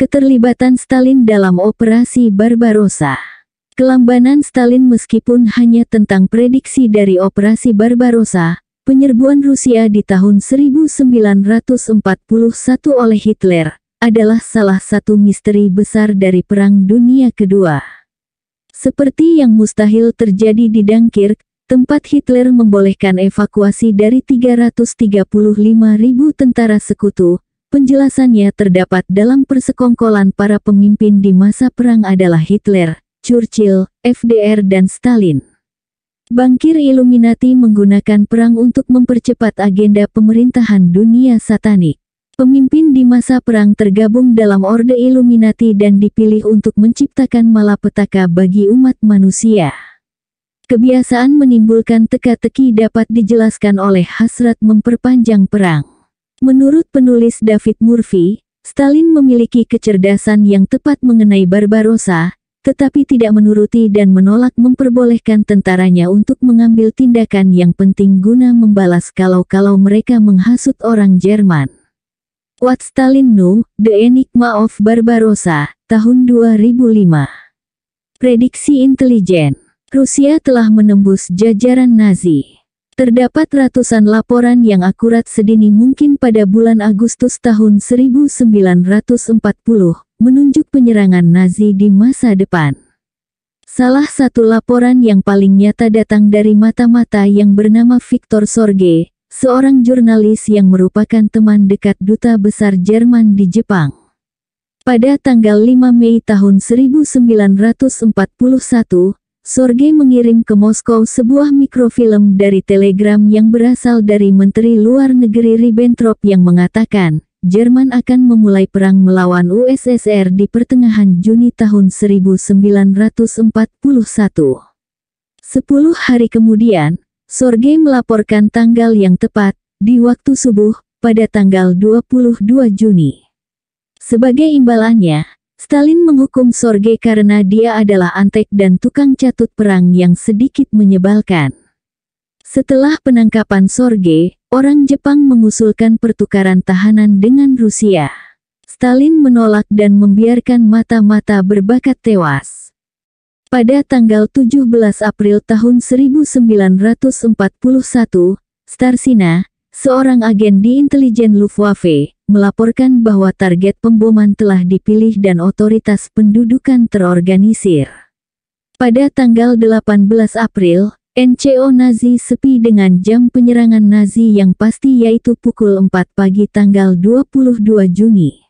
Keterlibatan Stalin dalam operasi Barbarossa Kelambanan Stalin meskipun hanya tentang prediksi dari operasi Barbarossa, penyerbuan Rusia di tahun 1941 oleh Hitler, adalah salah satu misteri besar dari Perang Dunia Kedua. Seperti yang mustahil terjadi di Dunkirk, tempat Hitler membolehkan evakuasi dari 335.000 tentara sekutu, Penjelasannya terdapat dalam persekongkolan para pemimpin di masa perang adalah Hitler, Churchill, FDR dan Stalin. Bangkir Illuminati menggunakan perang untuk mempercepat agenda pemerintahan dunia satanik. Pemimpin di masa perang tergabung dalam Orde Illuminati dan dipilih untuk menciptakan malapetaka bagi umat manusia. Kebiasaan menimbulkan teka-teki dapat dijelaskan oleh hasrat memperpanjang perang. Menurut penulis David Murphy, Stalin memiliki kecerdasan yang tepat mengenai Barbarossa, tetapi tidak menuruti dan menolak memperbolehkan tentaranya untuk mengambil tindakan yang penting guna membalas kalau-kalau mereka menghasut orang Jerman. What Stalin knew, The Enigma of Barbarossa, tahun 2005. Prediksi intelijen. Rusia telah menembus jajaran Nazi. Terdapat ratusan laporan yang akurat sedini mungkin pada bulan Agustus tahun 1940, menunjuk penyerangan Nazi di masa depan. Salah satu laporan yang paling nyata datang dari mata-mata yang bernama Victor Sorge, seorang jurnalis yang merupakan teman dekat duta besar Jerman di Jepang. Pada tanggal 5 Mei tahun 1941, Sorge mengirim ke Moskow sebuah mikrofilm dari telegram yang berasal dari Menteri Luar Negeri Ribbentrop yang mengatakan, Jerman akan memulai perang melawan USSR di pertengahan Juni tahun 1941. Sepuluh hari kemudian, Sorge melaporkan tanggal yang tepat, di waktu subuh, pada tanggal 22 Juni. Sebagai imbalannya, Stalin menghukum Sorge karena dia adalah antek dan tukang catut perang yang sedikit menyebalkan. Setelah penangkapan Sorge, orang Jepang mengusulkan pertukaran tahanan dengan Rusia. Stalin menolak dan membiarkan mata-mata berbakat tewas. Pada tanggal 17 April tahun 1941, Starsina, seorang agen di intelijen Luftwaffe, melaporkan bahwa target pemboman telah dipilih dan otoritas pendudukan terorganisir. Pada tanggal 18 April, NCO Nazi sepi dengan jam penyerangan Nazi yang pasti yaitu pukul 4 pagi tanggal 22 Juni.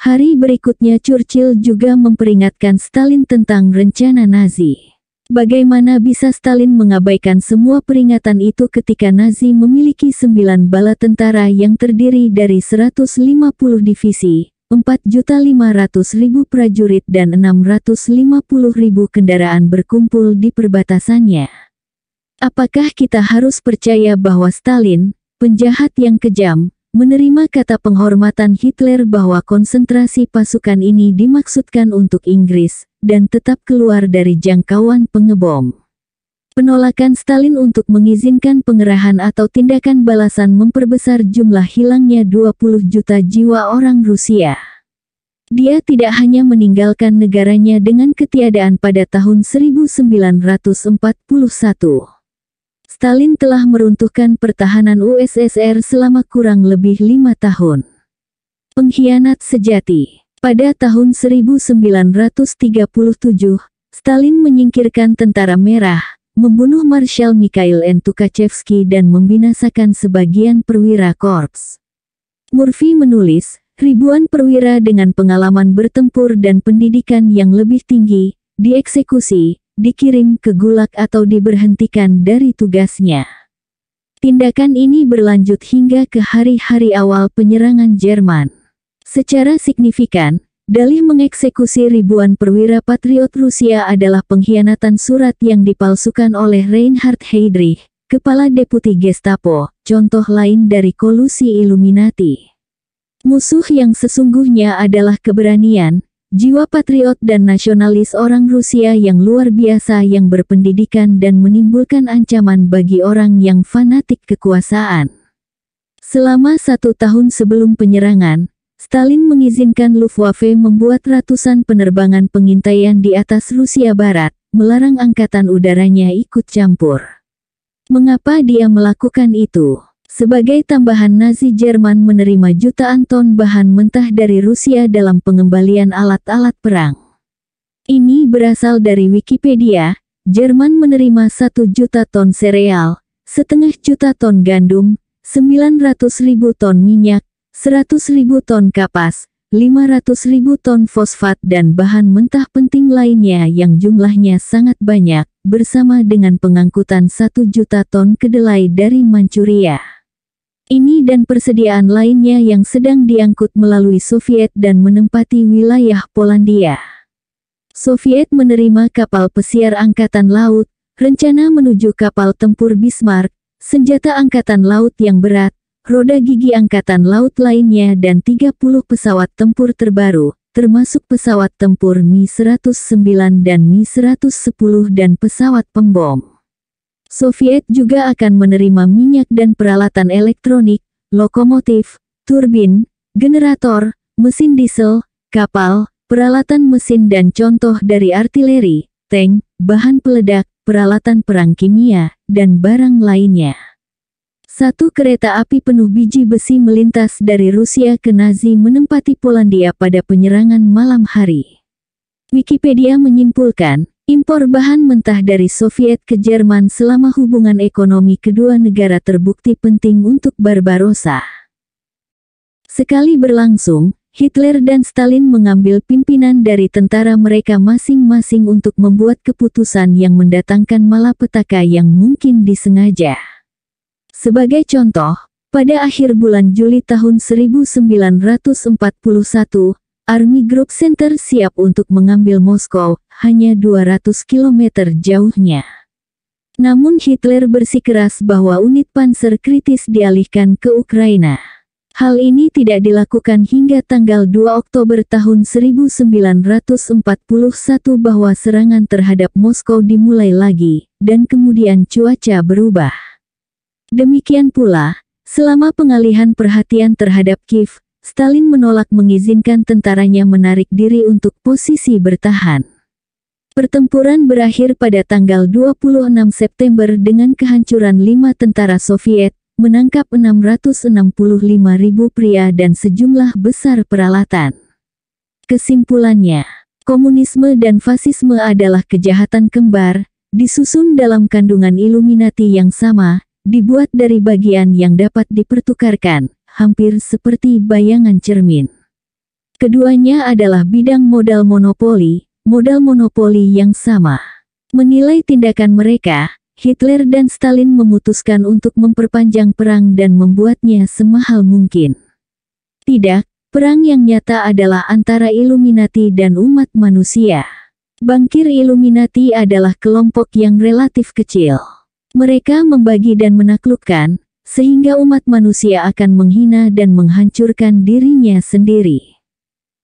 Hari berikutnya Churchill juga memperingatkan Stalin tentang rencana Nazi. Bagaimana bisa Stalin mengabaikan semua peringatan itu ketika Nazi memiliki sembilan bala tentara yang terdiri dari 150 divisi, 4.500.000 prajurit dan 650.000 kendaraan berkumpul di perbatasannya? Apakah kita harus percaya bahwa Stalin, penjahat yang kejam, menerima kata penghormatan Hitler bahwa konsentrasi pasukan ini dimaksudkan untuk Inggris, dan tetap keluar dari jangkauan pengebom. Penolakan Stalin untuk mengizinkan pengerahan atau tindakan balasan memperbesar jumlah hilangnya 20 juta jiwa orang Rusia. Dia tidak hanya meninggalkan negaranya dengan ketiadaan pada tahun 1941. Stalin telah meruntuhkan pertahanan USSR selama kurang lebih lima tahun. Pengkhianat sejati Pada tahun 1937, Stalin menyingkirkan Tentara Merah, membunuh Marshal Mikhail N. Tukhachevsky dan membinasakan sebagian perwira korps. Murphy menulis, ribuan perwira dengan pengalaman bertempur dan pendidikan yang lebih tinggi, dieksekusi, dikirim ke gulag atau diberhentikan dari tugasnya. Tindakan ini berlanjut hingga ke hari-hari awal penyerangan Jerman. Secara signifikan, Dalih mengeksekusi ribuan perwira patriot Rusia adalah pengkhianatan surat yang dipalsukan oleh Reinhard Heydrich, kepala deputi Gestapo, contoh lain dari kolusi Illuminati. Musuh yang sesungguhnya adalah keberanian, Jiwa patriot dan nasionalis orang Rusia yang luar biasa yang berpendidikan dan menimbulkan ancaman bagi orang yang fanatik kekuasaan. Selama satu tahun sebelum penyerangan, Stalin mengizinkan Luftwaffe membuat ratusan penerbangan pengintaian di atas Rusia Barat, melarang angkatan udaranya ikut campur. Mengapa dia melakukan itu? Sebagai tambahan Nazi Jerman menerima jutaan ton bahan mentah dari Rusia dalam pengembalian alat-alat perang. Ini berasal dari Wikipedia, Jerman menerima 1 juta ton sereal, setengah juta ton gandum, 900 ribu ton minyak, 100 ribu ton kapas, 500 ribu ton fosfat dan bahan mentah penting lainnya yang jumlahnya sangat banyak, bersama dengan pengangkutan 1 juta ton kedelai dari Manchuria. Ini dan persediaan lainnya yang sedang diangkut melalui Soviet dan menempati wilayah Polandia. Soviet menerima kapal pesiar Angkatan Laut, rencana menuju kapal tempur Bismarck, senjata Angkatan Laut yang berat, roda gigi Angkatan Laut lainnya dan 30 pesawat tempur terbaru, termasuk pesawat tempur Mi-109 dan Mi-110 dan pesawat pembom. Soviet juga akan menerima minyak dan peralatan elektronik, lokomotif, turbin, generator, mesin diesel, kapal, peralatan mesin dan contoh dari artileri, tank, bahan peledak, peralatan perang kimia, dan barang lainnya. Satu kereta api penuh biji besi melintas dari Rusia ke Nazi menempati Polandia pada penyerangan malam hari. Wikipedia menyimpulkan, Impor bahan mentah dari Soviet ke Jerman selama hubungan ekonomi kedua negara terbukti penting untuk Barbarossa. Sekali berlangsung, Hitler dan Stalin mengambil pimpinan dari tentara mereka masing-masing untuk membuat keputusan yang mendatangkan malapetaka yang mungkin disengaja. Sebagai contoh, pada akhir bulan Juli tahun 1941, Army Group Center siap untuk mengambil Moskow, hanya 200 km jauhnya. Namun Hitler bersikeras bahwa unit panser kritis dialihkan ke Ukraina. Hal ini tidak dilakukan hingga tanggal 2 Oktober tahun 1941 bahwa serangan terhadap Moskow dimulai lagi, dan kemudian cuaca berubah. Demikian pula, selama pengalihan perhatian terhadap Kiev, Stalin menolak mengizinkan tentaranya menarik diri untuk posisi bertahan. Pertempuran berakhir pada tanggal 26 September dengan kehancuran lima tentara Soviet, menangkap 665 ribu pria dan sejumlah besar peralatan. Kesimpulannya, komunisme dan fasisme adalah kejahatan kembar, disusun dalam kandungan Illuminati yang sama, dibuat dari bagian yang dapat dipertukarkan, hampir seperti bayangan cermin. Keduanya adalah bidang modal monopoli, modal monopoli yang sama. Menilai tindakan mereka, Hitler dan Stalin memutuskan untuk memperpanjang perang dan membuatnya semahal mungkin. Tidak, perang yang nyata adalah antara Illuminati dan umat manusia. Bangkir Illuminati adalah kelompok yang relatif kecil. Mereka membagi dan menaklukkan, sehingga umat manusia akan menghina dan menghancurkan dirinya sendiri.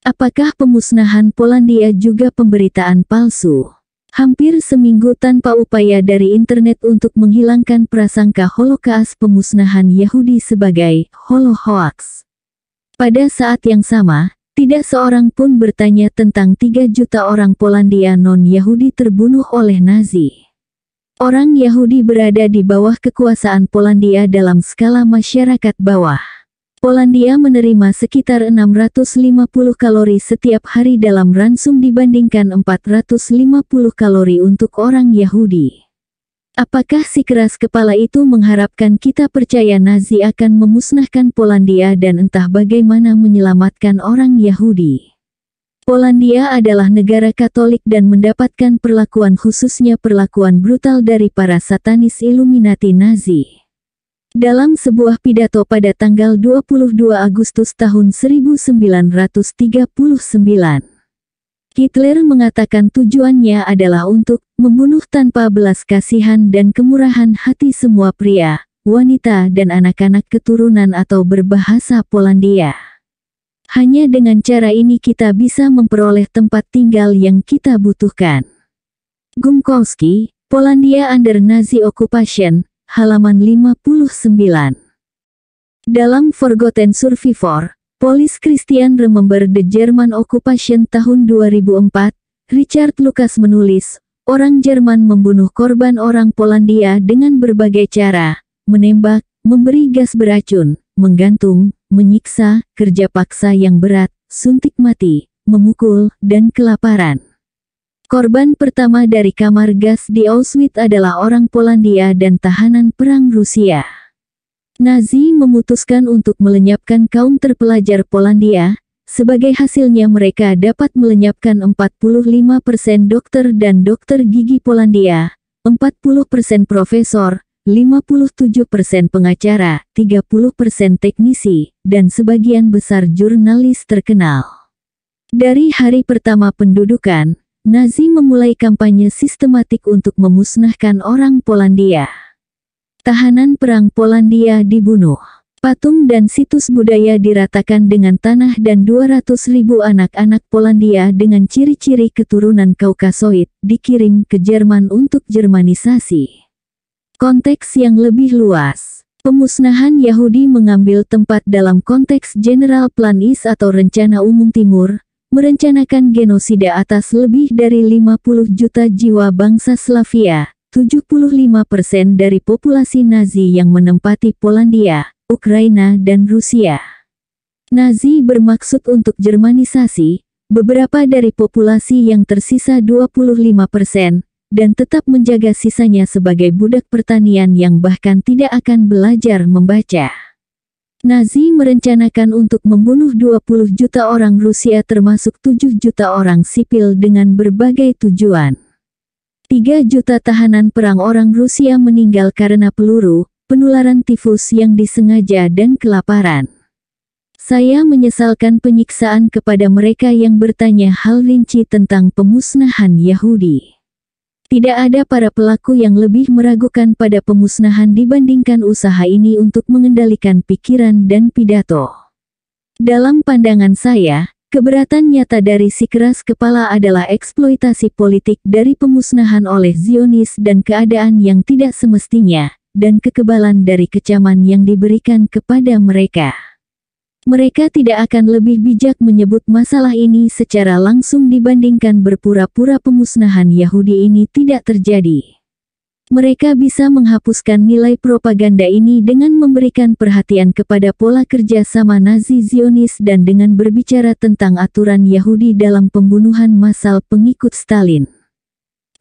Apakah pemusnahan Polandia juga pemberitaan palsu? Hampir seminggu tanpa upaya dari internet untuk menghilangkan prasangka Holocaust pemusnahan Yahudi sebagai Holocaust. Pada saat yang sama, tidak seorang pun bertanya tentang 3 juta orang Polandia non-Yahudi terbunuh oleh Nazi. Orang Yahudi berada di bawah kekuasaan Polandia dalam skala masyarakat bawah. Polandia menerima sekitar 650 kalori setiap hari dalam ransum dibandingkan 450 kalori untuk orang Yahudi. Apakah si keras kepala itu mengharapkan kita percaya Nazi akan memusnahkan Polandia dan entah bagaimana menyelamatkan orang Yahudi? Polandia adalah negara Katolik dan mendapatkan perlakuan khususnya perlakuan brutal dari para satanis Illuminati Nazi. Dalam sebuah pidato pada tanggal 22 Agustus tahun 1939, Hitler mengatakan tujuannya adalah untuk membunuh tanpa belas kasihan dan kemurahan hati semua pria, wanita dan anak-anak keturunan atau berbahasa Polandia. Hanya dengan cara ini kita bisa memperoleh tempat tinggal yang kita butuhkan. Gumkowski, Polandia under Nazi Occupation, halaman 59. Dalam Forgotten Survivor, Polis Christian Remember the German Occupation tahun 2004, Richard Lucas menulis, orang Jerman membunuh korban orang Polandia dengan berbagai cara, menembak, memberi gas beracun, menggantung, menyiksa, kerja paksa yang berat, suntik mati, memukul, dan kelaparan. Korban pertama dari kamar gas di Auschwitz adalah orang Polandia dan tahanan perang Rusia. Nazi memutuskan untuk melenyapkan kaum terpelajar Polandia, sebagai hasilnya mereka dapat melenyapkan 45% dokter dan dokter gigi Polandia, 40% profesor, 57% pengacara, 30% teknisi, dan sebagian besar jurnalis terkenal. Dari hari pertama pendudukan, Nazi memulai kampanye sistematik untuk memusnahkan orang Polandia. Tahanan perang Polandia dibunuh. Patung dan situs budaya diratakan dengan tanah dan 200 ribu anak-anak Polandia dengan ciri-ciri keturunan Kaukasoid dikirim ke Jerman untuk Jermanisasi. Konteks yang lebih luas Pemusnahan Yahudi mengambil tempat dalam konteks General Plan East atau Rencana Umum Timur, merencanakan genosida atas lebih dari 50 juta jiwa bangsa Slavia, 75% persen dari populasi Nazi yang menempati Polandia, Ukraina dan Rusia. Nazi bermaksud untuk Jermanisasi, beberapa dari populasi yang tersisa 25%, persen dan tetap menjaga sisanya sebagai budak pertanian yang bahkan tidak akan belajar membaca. Nazi merencanakan untuk membunuh 20 juta orang Rusia termasuk 7 juta orang sipil dengan berbagai tujuan. 3 juta tahanan perang orang Rusia meninggal karena peluru, penularan tifus yang disengaja dan kelaparan. Saya menyesalkan penyiksaan kepada mereka yang bertanya hal rinci tentang pemusnahan Yahudi. Tidak ada para pelaku yang lebih meragukan pada pemusnahan dibandingkan usaha ini untuk mengendalikan pikiran dan pidato. Dalam pandangan saya, keberatan nyata dari si keras kepala adalah eksploitasi politik dari pemusnahan oleh Zionis dan keadaan yang tidak semestinya, dan kekebalan dari kecaman yang diberikan kepada mereka mereka tidak akan lebih bijak menyebut masalah ini secara langsung dibandingkan berpura-pura pemusnahan Yahudi ini tidak terjadi. Mereka bisa menghapuskan nilai propaganda ini dengan memberikan perhatian kepada pola kerja sama Nazi Zionis dan dengan berbicara tentang aturan Yahudi dalam pembunuhan massal pengikut Stalin.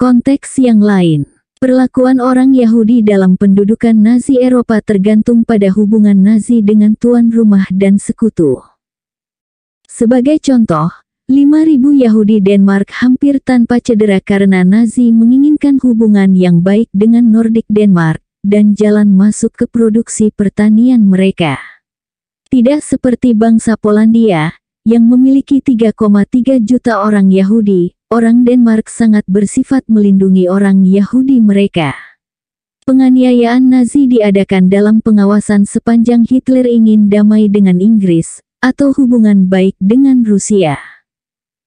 Konteks yang lain Perlakuan orang Yahudi dalam pendudukan Nazi Eropa tergantung pada hubungan Nazi dengan tuan rumah dan sekutu. Sebagai contoh, 5.000 Yahudi Denmark hampir tanpa cedera karena Nazi menginginkan hubungan yang baik dengan Nordik Denmark dan jalan masuk ke produksi pertanian mereka. Tidak seperti bangsa Polandia, yang memiliki 3,3 juta orang Yahudi, orang Denmark sangat bersifat melindungi orang Yahudi mereka. Penganiayaan Nazi diadakan dalam pengawasan sepanjang Hitler ingin damai dengan Inggris, atau hubungan baik dengan Rusia.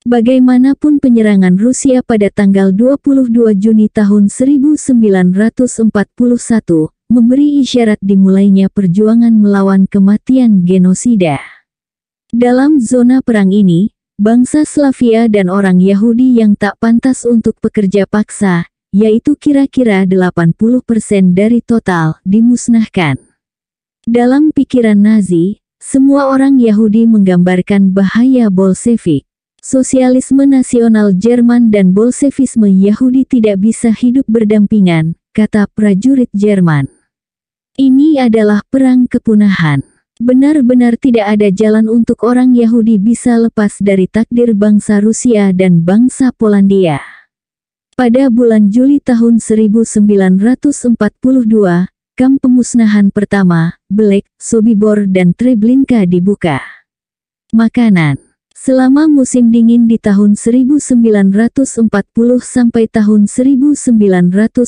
Bagaimanapun penyerangan Rusia pada tanggal 22 Juni tahun 1941 memberi isyarat dimulainya perjuangan melawan kematian genosida. Dalam zona perang ini, bangsa Slavia dan orang Yahudi yang tak pantas untuk pekerja paksa, yaitu kira-kira 80% dari total, dimusnahkan. Dalam pikiran Nazi, semua orang Yahudi menggambarkan bahaya Bolshevik. Sosialisme nasional Jerman dan Bolshevisme Yahudi tidak bisa hidup berdampingan, kata prajurit Jerman. Ini adalah perang kepunahan. Benar-benar tidak ada jalan untuk orang Yahudi bisa lepas dari takdir bangsa Rusia dan bangsa Polandia. Pada bulan Juli tahun 1942, kamp pemusnahan pertama, Belek, Sobibor dan Treblinka dibuka. Makanan Selama musim dingin di tahun 1940 sampai tahun 1941,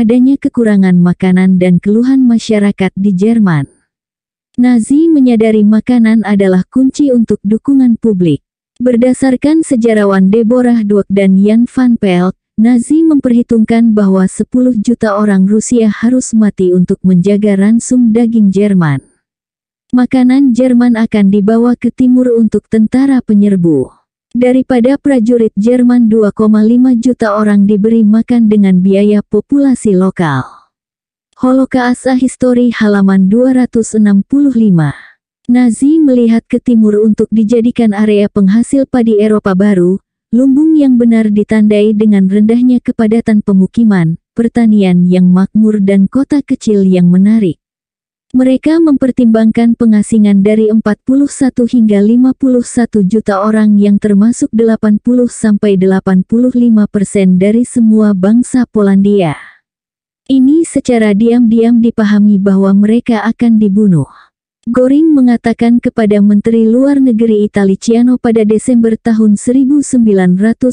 adanya kekurangan makanan dan keluhan masyarakat di Jerman. Nazi menyadari makanan adalah kunci untuk dukungan publik. Berdasarkan sejarawan Deborah Dweck dan Jan van Pelt, Nazi memperhitungkan bahwa 10 juta orang Rusia harus mati untuk menjaga ransum daging Jerman. Makanan Jerman akan dibawa ke timur untuk tentara penyerbu. Daripada prajurit Jerman 2,5 juta orang diberi makan dengan biaya populasi lokal. Asa Histori halaman 265. Nazi melihat ke timur untuk dijadikan area penghasil padi Eropa Baru, lumbung yang benar ditandai dengan rendahnya kepadatan pemukiman, pertanian yang makmur dan kota kecil yang menarik. Mereka mempertimbangkan pengasingan dari 41 hingga 51 juta orang yang termasuk 80-85% persen dari semua bangsa Polandia. Ini secara diam-diam dipahami bahwa mereka akan dibunuh. Goring mengatakan kepada Menteri Luar Negeri Italiano pada Desember tahun 1941,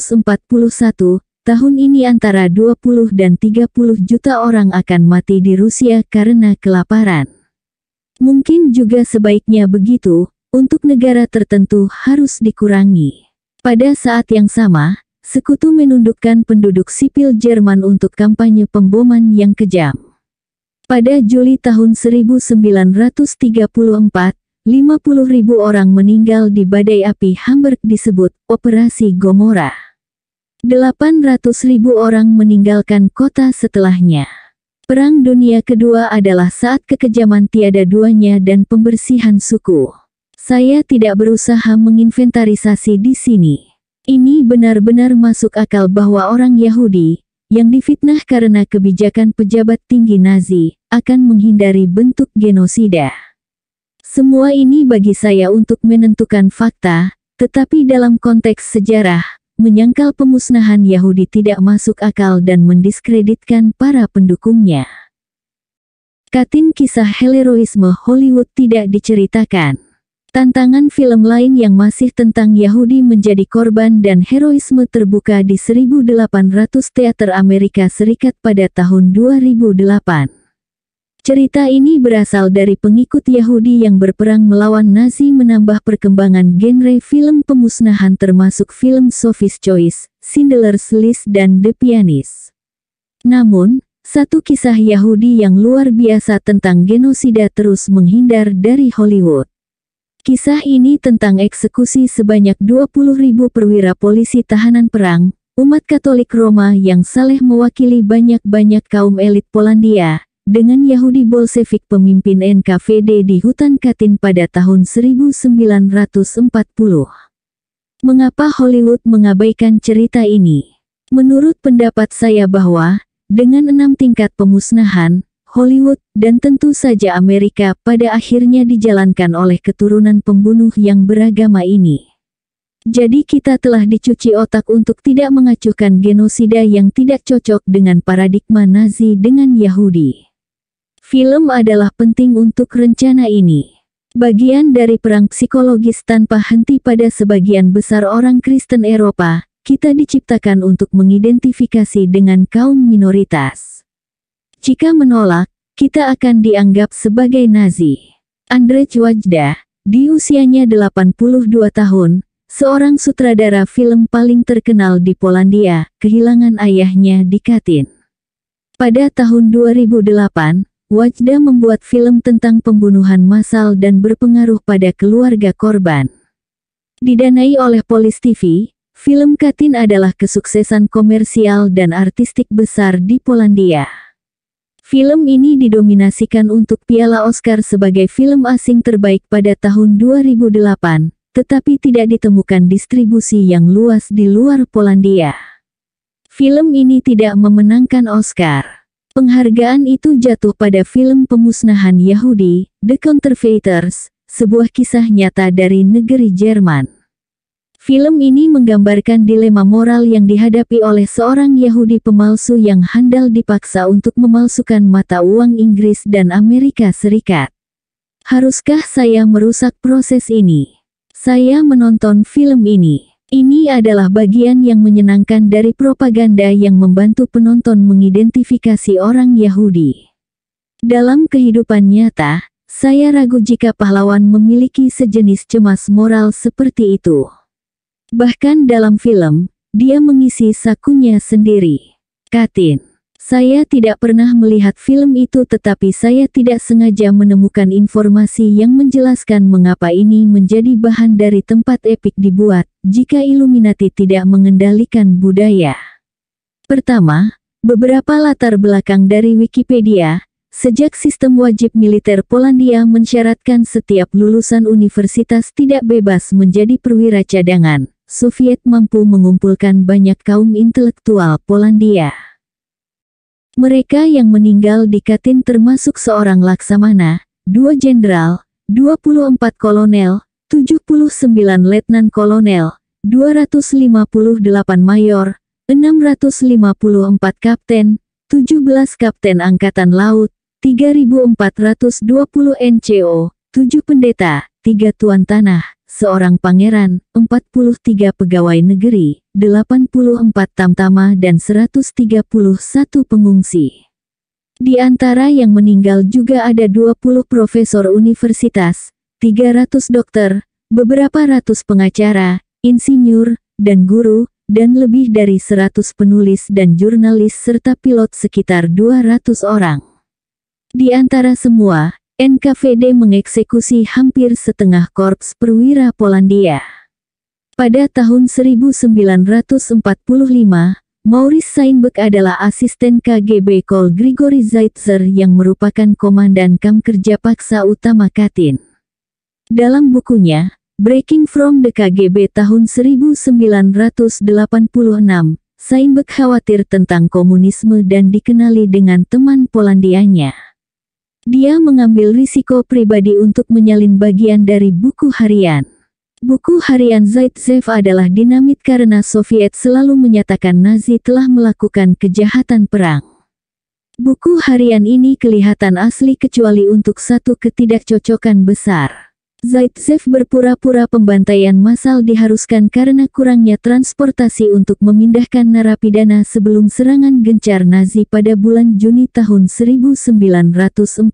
tahun ini antara 20 dan 30 juta orang akan mati di Rusia karena kelaparan. Mungkin juga sebaiknya begitu, untuk negara tertentu harus dikurangi. Pada saat yang sama, Sekutu menundukkan penduduk sipil Jerman untuk kampanye pemboman yang kejam. Pada Juli tahun 1934, 50.000 orang meninggal di badai api Hamburg disebut Operasi Gomora. 800.000 orang meninggalkan kota setelahnya. Perang Dunia Kedua adalah saat kekejaman tiada duanya dan pembersihan suku. Saya tidak berusaha menginventarisasi di sini. Ini benar-benar masuk akal bahwa orang Yahudi, yang difitnah karena kebijakan pejabat tinggi Nazi, akan menghindari bentuk genosida. Semua ini bagi saya untuk menentukan fakta, tetapi dalam konteks sejarah, menyangkal pemusnahan Yahudi tidak masuk akal dan mendiskreditkan para pendukungnya. Katin kisah heleroisme Hollywood tidak diceritakan. Tantangan film lain yang masih tentang Yahudi menjadi korban dan heroisme terbuka di 1800 teater Amerika Serikat pada tahun 2008. Cerita ini berasal dari pengikut Yahudi yang berperang melawan Nazi menambah perkembangan genre film pemusnahan termasuk film Sophie's Choice, Schindler's List dan The Pianist. Namun, satu kisah Yahudi yang luar biasa tentang genosida terus menghindar dari Hollywood. Kisah ini tentang eksekusi sebanyak ribu perwira polisi tahanan perang, umat Katolik Roma yang saleh mewakili banyak-banyak kaum elit Polandia, dengan Yahudi Bolshevik pemimpin NKVD di hutan Katin pada tahun 1940. Mengapa Hollywood mengabaikan cerita ini? Menurut pendapat saya bahwa, dengan enam tingkat pemusnahan, Hollywood, dan tentu saja Amerika pada akhirnya dijalankan oleh keturunan pembunuh yang beragama ini. Jadi kita telah dicuci otak untuk tidak mengacuhkan genosida yang tidak cocok dengan paradigma Nazi dengan Yahudi. Film adalah penting untuk rencana ini. Bagian dari perang psikologis tanpa henti pada sebagian besar orang Kristen Eropa, kita diciptakan untuk mengidentifikasi dengan kaum minoritas. Jika menolak, kita akan dianggap sebagai Nazi. Andre Wajda, di usianya 82 tahun, seorang sutradara film paling terkenal di Polandia, kehilangan ayahnya di Katyn. Pada tahun 2008, Wajda membuat film tentang pembunuhan massal dan berpengaruh pada keluarga korban. Didanai oleh Polis TV, film Katin adalah kesuksesan komersial dan artistik besar di Polandia. Film ini didominasikan untuk Piala Oscar sebagai film asing terbaik pada tahun 2008, tetapi tidak ditemukan distribusi yang luas di luar Polandia. Film ini tidak memenangkan Oscar. Penghargaan itu jatuh pada film pemusnahan Yahudi, The Counterfeiters, sebuah kisah nyata dari negeri Jerman. Film ini menggambarkan dilema moral yang dihadapi oleh seorang Yahudi pemalsu yang handal dipaksa untuk memalsukan mata uang Inggris dan Amerika Serikat. Haruskah saya merusak proses ini? Saya menonton film ini. Ini adalah bagian yang menyenangkan dari propaganda yang membantu penonton mengidentifikasi orang Yahudi. Dalam kehidupan nyata, saya ragu jika pahlawan memiliki sejenis cemas moral seperti itu. Bahkan dalam film, dia mengisi sakunya sendiri. Katin, saya tidak pernah melihat film itu tetapi saya tidak sengaja menemukan informasi yang menjelaskan mengapa ini menjadi bahan dari tempat epik dibuat jika Illuminati tidak mengendalikan budaya. Pertama, beberapa latar belakang dari Wikipedia, Sejak sistem wajib militer Polandia mensyaratkan setiap lulusan universitas tidak bebas menjadi perwira cadangan, Soviet mampu mengumpulkan banyak kaum intelektual Polandia. Mereka yang meninggal di Katyn termasuk seorang laksamana, dua jenderal, 24 kolonel, 79 letnan kolonel, 258 mayor, 654 kapten, 17 kapten angkatan laut, 3420 NCO, 7 pendeta, 3 tuan tanah, seorang pangeran, 43 pegawai negeri, 84 tamtama dan 131 pengungsi. Di antara yang meninggal juga ada 20 profesor universitas, 300 dokter, beberapa ratus pengacara, insinyur, dan guru, dan lebih dari 100 penulis dan jurnalis serta pilot sekitar 200 orang. Di antara semua, NKVD mengeksekusi hampir setengah korps perwira Polandia. Pada tahun 1945, Maurice Seinbeck adalah asisten KGB Kol Grigori Zaitzer yang merupakan komandan kam kerja paksa utama Katin. Dalam bukunya, Breaking from the KGB tahun 1986, Seinbeck khawatir tentang komunisme dan dikenali dengan teman Polandianya. Dia mengambil risiko pribadi untuk menyalin bagian dari buku harian. Buku harian Zaitsev adalah dinamit karena Soviet selalu menyatakan Nazi telah melakukan kejahatan perang. Buku harian ini kelihatan asli kecuali untuk satu ketidakcocokan besar. Zaitsev berpura-pura pembantaian massal diharuskan karena kurangnya transportasi untuk memindahkan narapidana sebelum serangan gencar Nazi pada bulan Juni tahun 1941.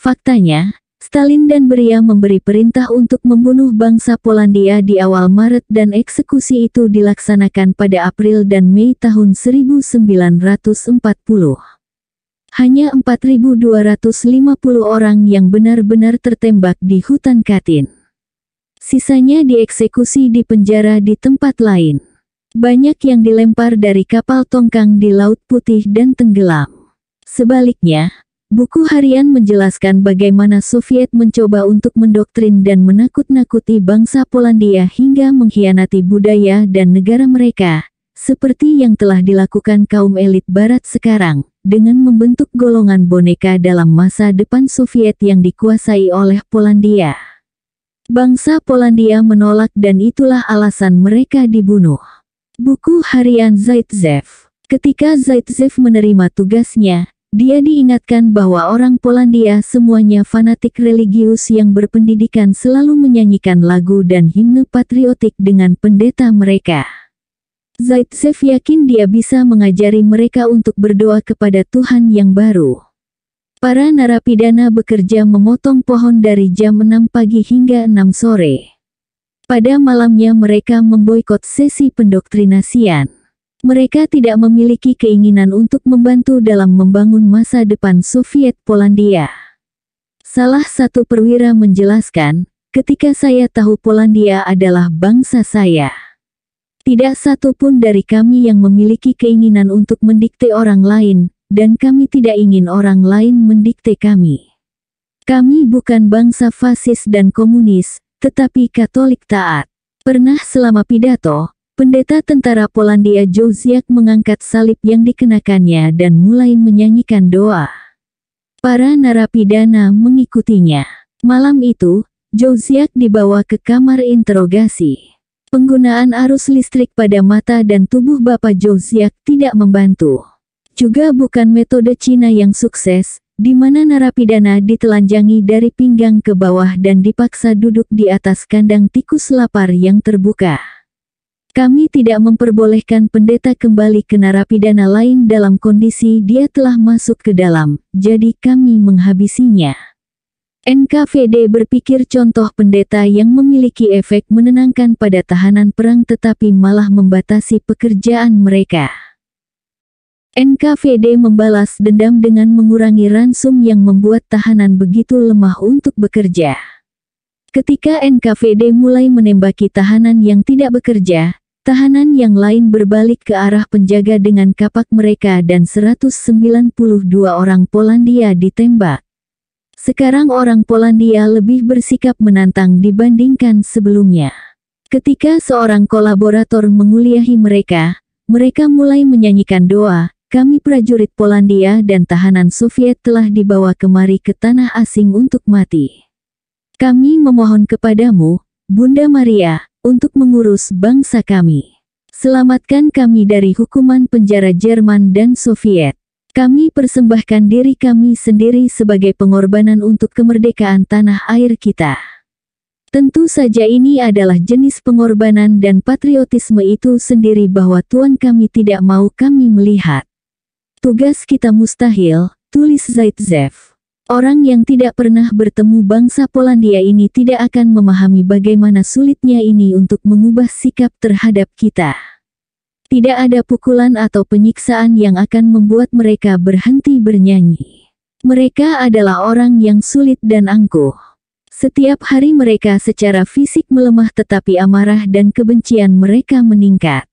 Faktanya, Stalin dan Beria memberi perintah untuk membunuh bangsa Polandia di awal Maret dan eksekusi itu dilaksanakan pada April dan Mei tahun 1940. Hanya 4.250 orang yang benar-benar tertembak di hutan Katin. Sisanya dieksekusi di penjara di tempat lain. Banyak yang dilempar dari kapal tongkang di Laut Putih dan tenggelam. Sebaliknya, buku harian menjelaskan bagaimana Soviet mencoba untuk mendoktrin dan menakut-nakuti bangsa Polandia hingga mengkhianati budaya dan negara mereka, seperti yang telah dilakukan kaum elit barat sekarang, dengan membentuk golongan boneka dalam masa depan Soviet yang dikuasai oleh Polandia. Bangsa Polandia menolak dan itulah alasan mereka dibunuh. Buku harian Zaitsev Ketika Zaitsev menerima tugasnya, dia diingatkan bahwa orang Polandia semuanya fanatik religius yang berpendidikan selalu menyanyikan lagu dan himne patriotik dengan pendeta mereka. Zaitsev yakin dia bisa mengajari mereka untuk berdoa kepada Tuhan yang baru. Para narapidana bekerja memotong pohon dari jam 6 pagi hingga 6 sore. Pada malamnya mereka memboikot sesi pendoktrinasian. Mereka tidak memiliki keinginan untuk membantu dalam membangun masa depan Soviet Polandia. Salah satu perwira menjelaskan, ketika saya tahu Polandia adalah bangsa saya. Tidak satu pun dari kami yang memiliki keinginan untuk mendikte orang lain, dan kami tidak ingin orang lain mendikte kami. Kami bukan bangsa fasis dan komunis, tetapi Katolik taat. Pernah selama pidato, pendeta tentara Polandia Josiak mengangkat salib yang dikenakannya dan mulai menyanyikan doa. Para narapidana mengikutinya. Malam itu, Josiak dibawa ke kamar interogasi. Penggunaan arus listrik pada mata dan tubuh Bapak Zodiac tidak membantu. Juga bukan metode Cina yang sukses, di mana narapidana ditelanjangi dari pinggang ke bawah dan dipaksa duduk di atas kandang tikus lapar yang terbuka. Kami tidak memperbolehkan pendeta kembali ke narapidana lain dalam kondisi dia telah masuk ke dalam, jadi kami menghabisinya. NKVD berpikir contoh pendeta yang memiliki efek menenangkan pada tahanan perang tetapi malah membatasi pekerjaan mereka. NKVD membalas dendam dengan mengurangi ransum yang membuat tahanan begitu lemah untuk bekerja. Ketika NKVD mulai menembaki tahanan yang tidak bekerja, tahanan yang lain berbalik ke arah penjaga dengan kapak mereka dan 192 orang Polandia ditembak. Sekarang orang Polandia lebih bersikap menantang dibandingkan sebelumnya. Ketika seorang kolaborator menguliahi mereka, mereka mulai menyanyikan doa, kami prajurit Polandia dan tahanan Soviet telah dibawa kemari ke tanah asing untuk mati. Kami memohon kepadamu, Bunda Maria, untuk mengurus bangsa kami. Selamatkan kami dari hukuman penjara Jerman dan Soviet. Kami persembahkan diri kami sendiri sebagai pengorbanan untuk kemerdekaan tanah air kita. Tentu saja ini adalah jenis pengorbanan dan patriotisme itu sendiri bahwa Tuhan kami tidak mau kami melihat. Tugas kita mustahil, tulis Zaitsev. Orang yang tidak pernah bertemu bangsa Polandia ini tidak akan memahami bagaimana sulitnya ini untuk mengubah sikap terhadap kita. Tidak ada pukulan atau penyiksaan yang akan membuat mereka berhenti bernyanyi. Mereka adalah orang yang sulit dan angkuh. Setiap hari mereka secara fisik melemah tetapi amarah dan kebencian mereka meningkat.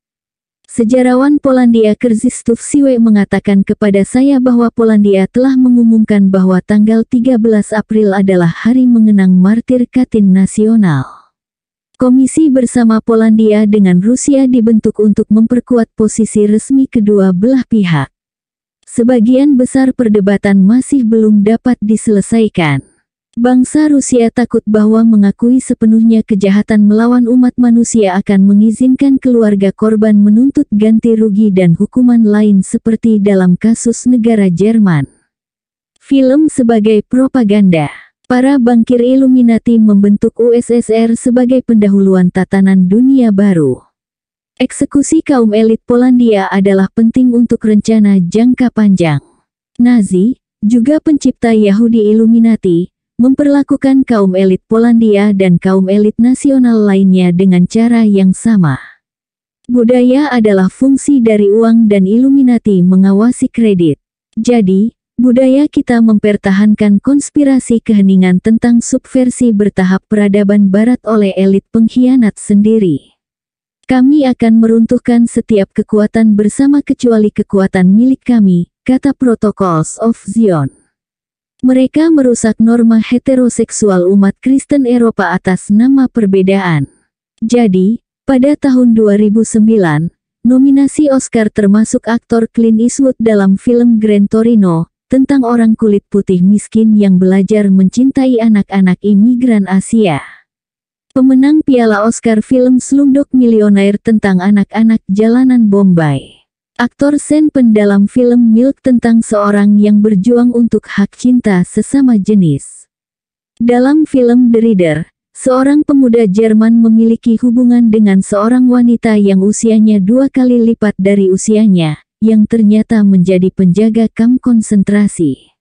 Sejarawan Polandia Krzysztof Siwe mengatakan kepada saya bahwa Polandia telah mengumumkan bahwa tanggal 13 April adalah hari mengenang martir Katin nasional. Komisi bersama Polandia dengan Rusia dibentuk untuk memperkuat posisi resmi kedua belah pihak. Sebagian besar perdebatan masih belum dapat diselesaikan. Bangsa Rusia takut bahwa mengakui sepenuhnya kejahatan melawan umat manusia akan mengizinkan keluarga korban menuntut ganti rugi dan hukuman lain seperti dalam kasus negara Jerman. Film sebagai propaganda Para bangkir Illuminati membentuk USSR sebagai pendahuluan tatanan dunia baru. Eksekusi kaum elit Polandia adalah penting untuk rencana jangka panjang. Nazi, juga pencipta Yahudi Illuminati, memperlakukan kaum elit Polandia dan kaum elit nasional lainnya dengan cara yang sama. Budaya adalah fungsi dari uang dan Illuminati mengawasi kredit. Jadi, Budaya kita mempertahankan konspirasi keheningan tentang subversi bertahap peradaban barat oleh elit pengkhianat sendiri. Kami akan meruntuhkan setiap kekuatan bersama kecuali kekuatan milik kami, kata Protocols of Zion. Mereka merusak norma heteroseksual umat Kristen Eropa atas nama perbedaan. Jadi, pada tahun 2009, nominasi Oscar termasuk aktor Clint Eastwood dalam film Gran Torino, tentang orang kulit putih miskin yang belajar mencintai anak-anak imigran Asia. Pemenang Piala Oscar film Slumdog Millionaire tentang anak-anak jalanan Bombay. Aktor Sen pendalam film Milk tentang seorang yang berjuang untuk hak cinta sesama jenis. Dalam film The Reader, seorang pemuda Jerman memiliki hubungan dengan seorang wanita yang usianya dua kali lipat dari usianya, yang ternyata menjadi penjaga kamp konsentrasi.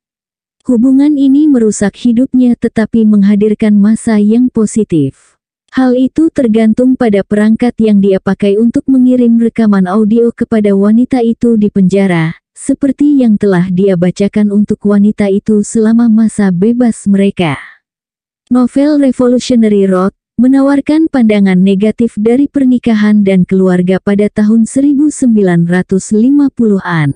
Hubungan ini merusak hidupnya tetapi menghadirkan masa yang positif. Hal itu tergantung pada perangkat yang dia pakai untuk mengirim rekaman audio kepada wanita itu di penjara, seperti yang telah dia bacakan untuk wanita itu selama masa bebas mereka. Novel Revolutionary Road menawarkan pandangan negatif dari pernikahan dan keluarga pada tahun 1950-an.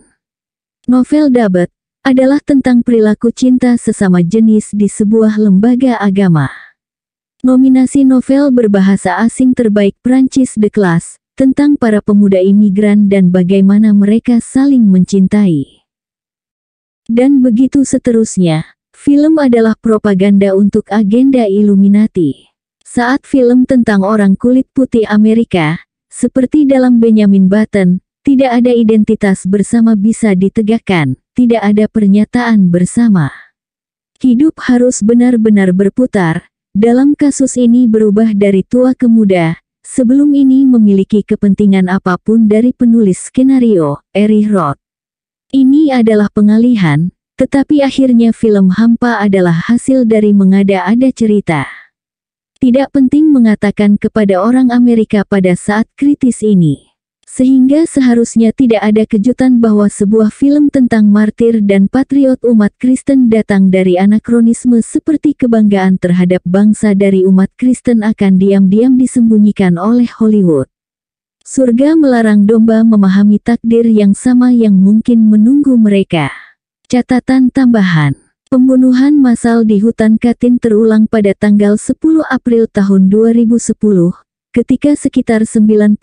Novel Dabat adalah tentang perilaku cinta sesama jenis di sebuah lembaga agama. Nominasi novel berbahasa asing terbaik Prancis The Class, tentang para pemuda imigran dan bagaimana mereka saling mencintai. Dan begitu seterusnya, film adalah propaganda untuk agenda Illuminati. Saat film tentang orang kulit putih Amerika, seperti dalam Benjamin Button, tidak ada identitas bersama bisa ditegakkan, tidak ada pernyataan bersama. Hidup harus benar-benar berputar, dalam kasus ini berubah dari tua ke muda, sebelum ini memiliki kepentingan apapun dari penulis skenario, Eri Roth. Ini adalah pengalihan, tetapi akhirnya film hampa adalah hasil dari mengada-ada cerita. Tidak penting mengatakan kepada orang Amerika pada saat kritis ini. Sehingga seharusnya tidak ada kejutan bahwa sebuah film tentang martir dan patriot umat Kristen datang dari anakronisme seperti kebanggaan terhadap bangsa dari umat Kristen akan diam-diam disembunyikan oleh Hollywood. Surga melarang domba memahami takdir yang sama yang mungkin menunggu mereka. Catatan tambahan Pembunuhan massal di hutan Katin terulang pada tanggal 10 April tahun 2010, ketika sekitar 95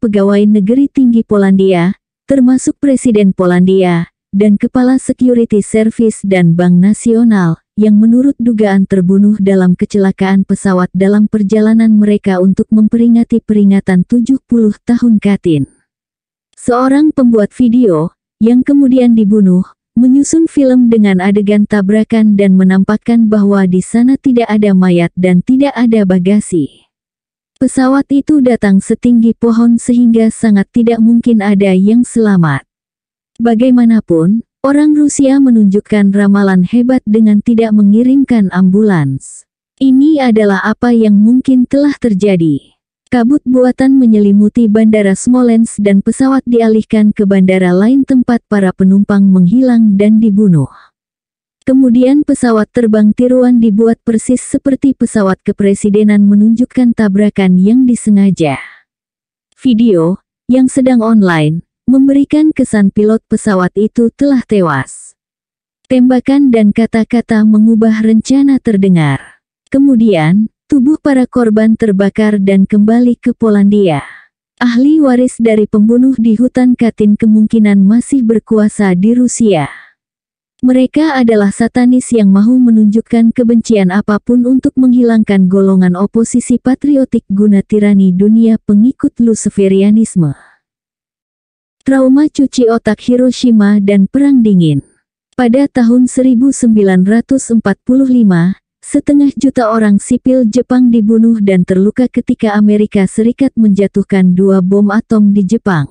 pegawai negeri tinggi Polandia, termasuk Presiden Polandia, dan Kepala Security Service dan Bank Nasional, yang menurut dugaan terbunuh dalam kecelakaan pesawat dalam perjalanan mereka untuk memperingati peringatan 70 tahun Katin. Seorang pembuat video, yang kemudian dibunuh, menyusun film dengan adegan tabrakan dan menampakkan bahwa di sana tidak ada mayat dan tidak ada bagasi. Pesawat itu datang setinggi pohon sehingga sangat tidak mungkin ada yang selamat. Bagaimanapun, orang Rusia menunjukkan ramalan hebat dengan tidak mengirimkan ambulans. Ini adalah apa yang mungkin telah terjadi. Kabut buatan menyelimuti Bandara Smolensk dan pesawat dialihkan ke bandara lain tempat para penumpang menghilang dan dibunuh. Kemudian pesawat terbang tiruan dibuat persis seperti pesawat kepresidenan menunjukkan tabrakan yang disengaja. Video, yang sedang online, memberikan kesan pilot pesawat itu telah tewas. Tembakan dan kata-kata mengubah rencana terdengar. Kemudian, Tubuh para korban terbakar dan kembali ke Polandia. Ahli waris dari pembunuh di hutan Katin kemungkinan masih berkuasa di Rusia. Mereka adalah satanis yang mau menunjukkan kebencian apapun untuk menghilangkan golongan oposisi patriotik guna tirani dunia pengikut Luciferianisme. Trauma cuci otak Hiroshima dan Perang Dingin Pada tahun 1945, Setengah juta orang sipil Jepang dibunuh dan terluka ketika Amerika Serikat menjatuhkan dua bom atom di Jepang.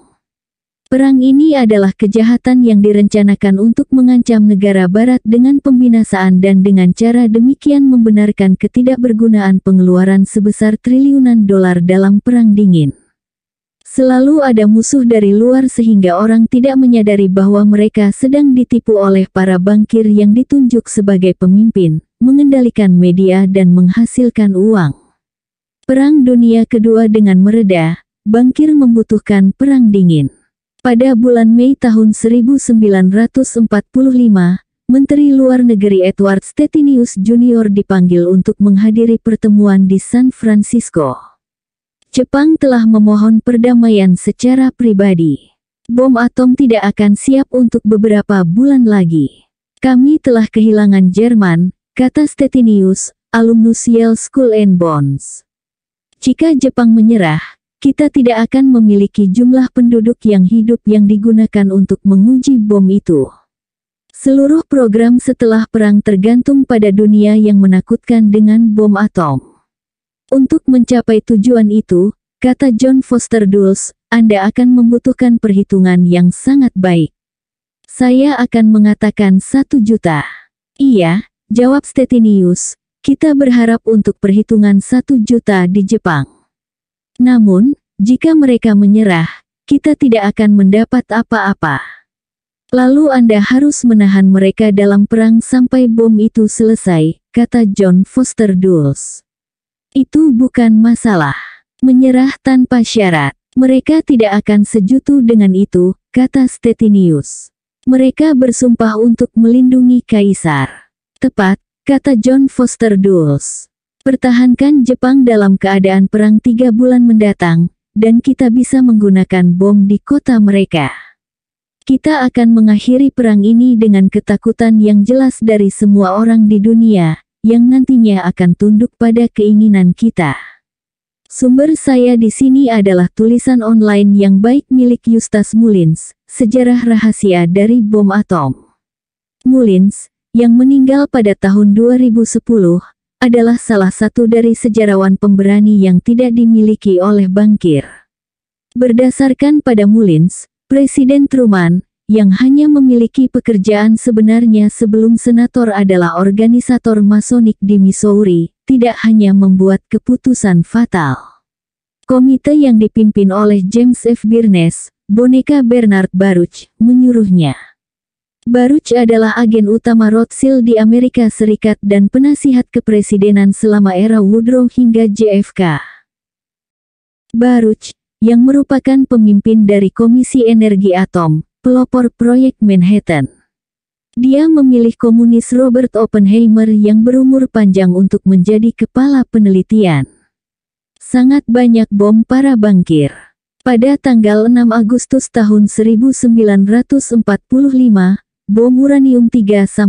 Perang ini adalah kejahatan yang direncanakan untuk mengancam negara barat dengan pembinasaan dan dengan cara demikian membenarkan ketidakbergunaan pengeluaran sebesar triliunan dolar dalam perang dingin. Selalu ada musuh dari luar sehingga orang tidak menyadari bahwa mereka sedang ditipu oleh para bangkir yang ditunjuk sebagai pemimpin, mengendalikan media dan menghasilkan uang. Perang Dunia Kedua dengan mereda, bangkir membutuhkan perang dingin. Pada bulan Mei tahun 1945, Menteri Luar Negeri Edward Stettinius Junior dipanggil untuk menghadiri pertemuan di San Francisco. Jepang telah memohon perdamaian secara pribadi. Bom atom tidak akan siap untuk beberapa bulan lagi. Kami telah kehilangan Jerman, Kata Stettinius, alumnus Yale School and Bonds. Jika Jepang menyerah, kita tidak akan memiliki jumlah penduduk yang hidup yang digunakan untuk menguji bom itu. Seluruh program setelah perang tergantung pada dunia yang menakutkan dengan bom atom. Untuk mencapai tujuan itu, kata John Foster Dulles, Anda akan membutuhkan perhitungan yang sangat baik. Saya akan mengatakan satu juta. Iya, Jawab Stetinius, kita berharap untuk perhitungan satu juta di Jepang. Namun, jika mereka menyerah, kita tidak akan mendapat apa-apa. Lalu Anda harus menahan mereka dalam perang sampai bom itu selesai, kata John Foster Dulles. Itu bukan masalah. Menyerah tanpa syarat. Mereka tidak akan sejutu dengan itu, kata Stetinius. Mereka bersumpah untuk melindungi Kaisar tepat, kata John Foster Dulles. Pertahankan Jepang dalam keadaan perang tiga bulan mendatang, dan kita bisa menggunakan bom di kota mereka. Kita akan mengakhiri perang ini dengan ketakutan yang jelas dari semua orang di dunia, yang nantinya akan tunduk pada keinginan kita. Sumber saya di sini adalah tulisan online yang baik milik Justas Mullins, Sejarah Rahasia dari Bom Atom. Mullins, yang meninggal pada tahun 2010, adalah salah satu dari sejarawan pemberani yang tidak dimiliki oleh Bangkir. Berdasarkan pada Mullins, Presiden Truman, yang hanya memiliki pekerjaan sebenarnya sebelum senator adalah organisator masonik di Missouri, tidak hanya membuat keputusan fatal. Komite yang dipimpin oleh James F. Birnes, boneka Bernard Baruch, menyuruhnya. Baruch adalah agen utama Rothschild di Amerika Serikat dan penasihat kepresidenan selama era Woodrow hingga JFK. Baruch, yang merupakan pemimpin dari Komisi Energi Atom, pelopor proyek Manhattan. Dia memilih komunis Robert Oppenheimer yang berumur panjang untuk menjadi kepala penelitian. Sangat banyak bom para bangkir. Pada tanggal 6 Agustus tahun 1945, Bom uranium 3-235,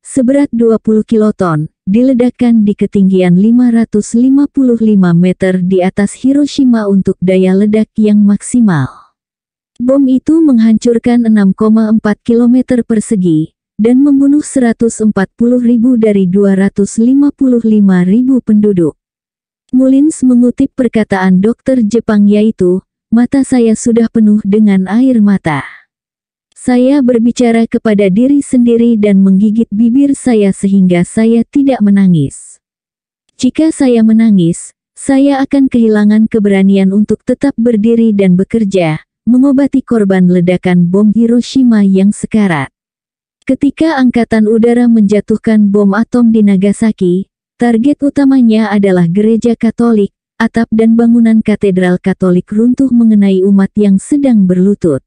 seberat 20 kiloton, diledakkan di ketinggian 555 meter di atas Hiroshima untuk daya ledak yang maksimal. Bom itu menghancurkan 6,4 km persegi, dan membunuh 140.000 dari 255.000 penduduk. Mullins mengutip perkataan dokter Jepang yaitu, mata saya sudah penuh dengan air mata. Saya berbicara kepada diri sendiri dan menggigit bibir saya sehingga saya tidak menangis. Jika saya menangis, saya akan kehilangan keberanian untuk tetap berdiri dan bekerja, mengobati korban ledakan bom Hiroshima yang sekarat. Ketika Angkatan Udara menjatuhkan bom atom di Nagasaki, target utamanya adalah gereja Katolik, atap dan bangunan katedral Katolik runtuh mengenai umat yang sedang berlutut.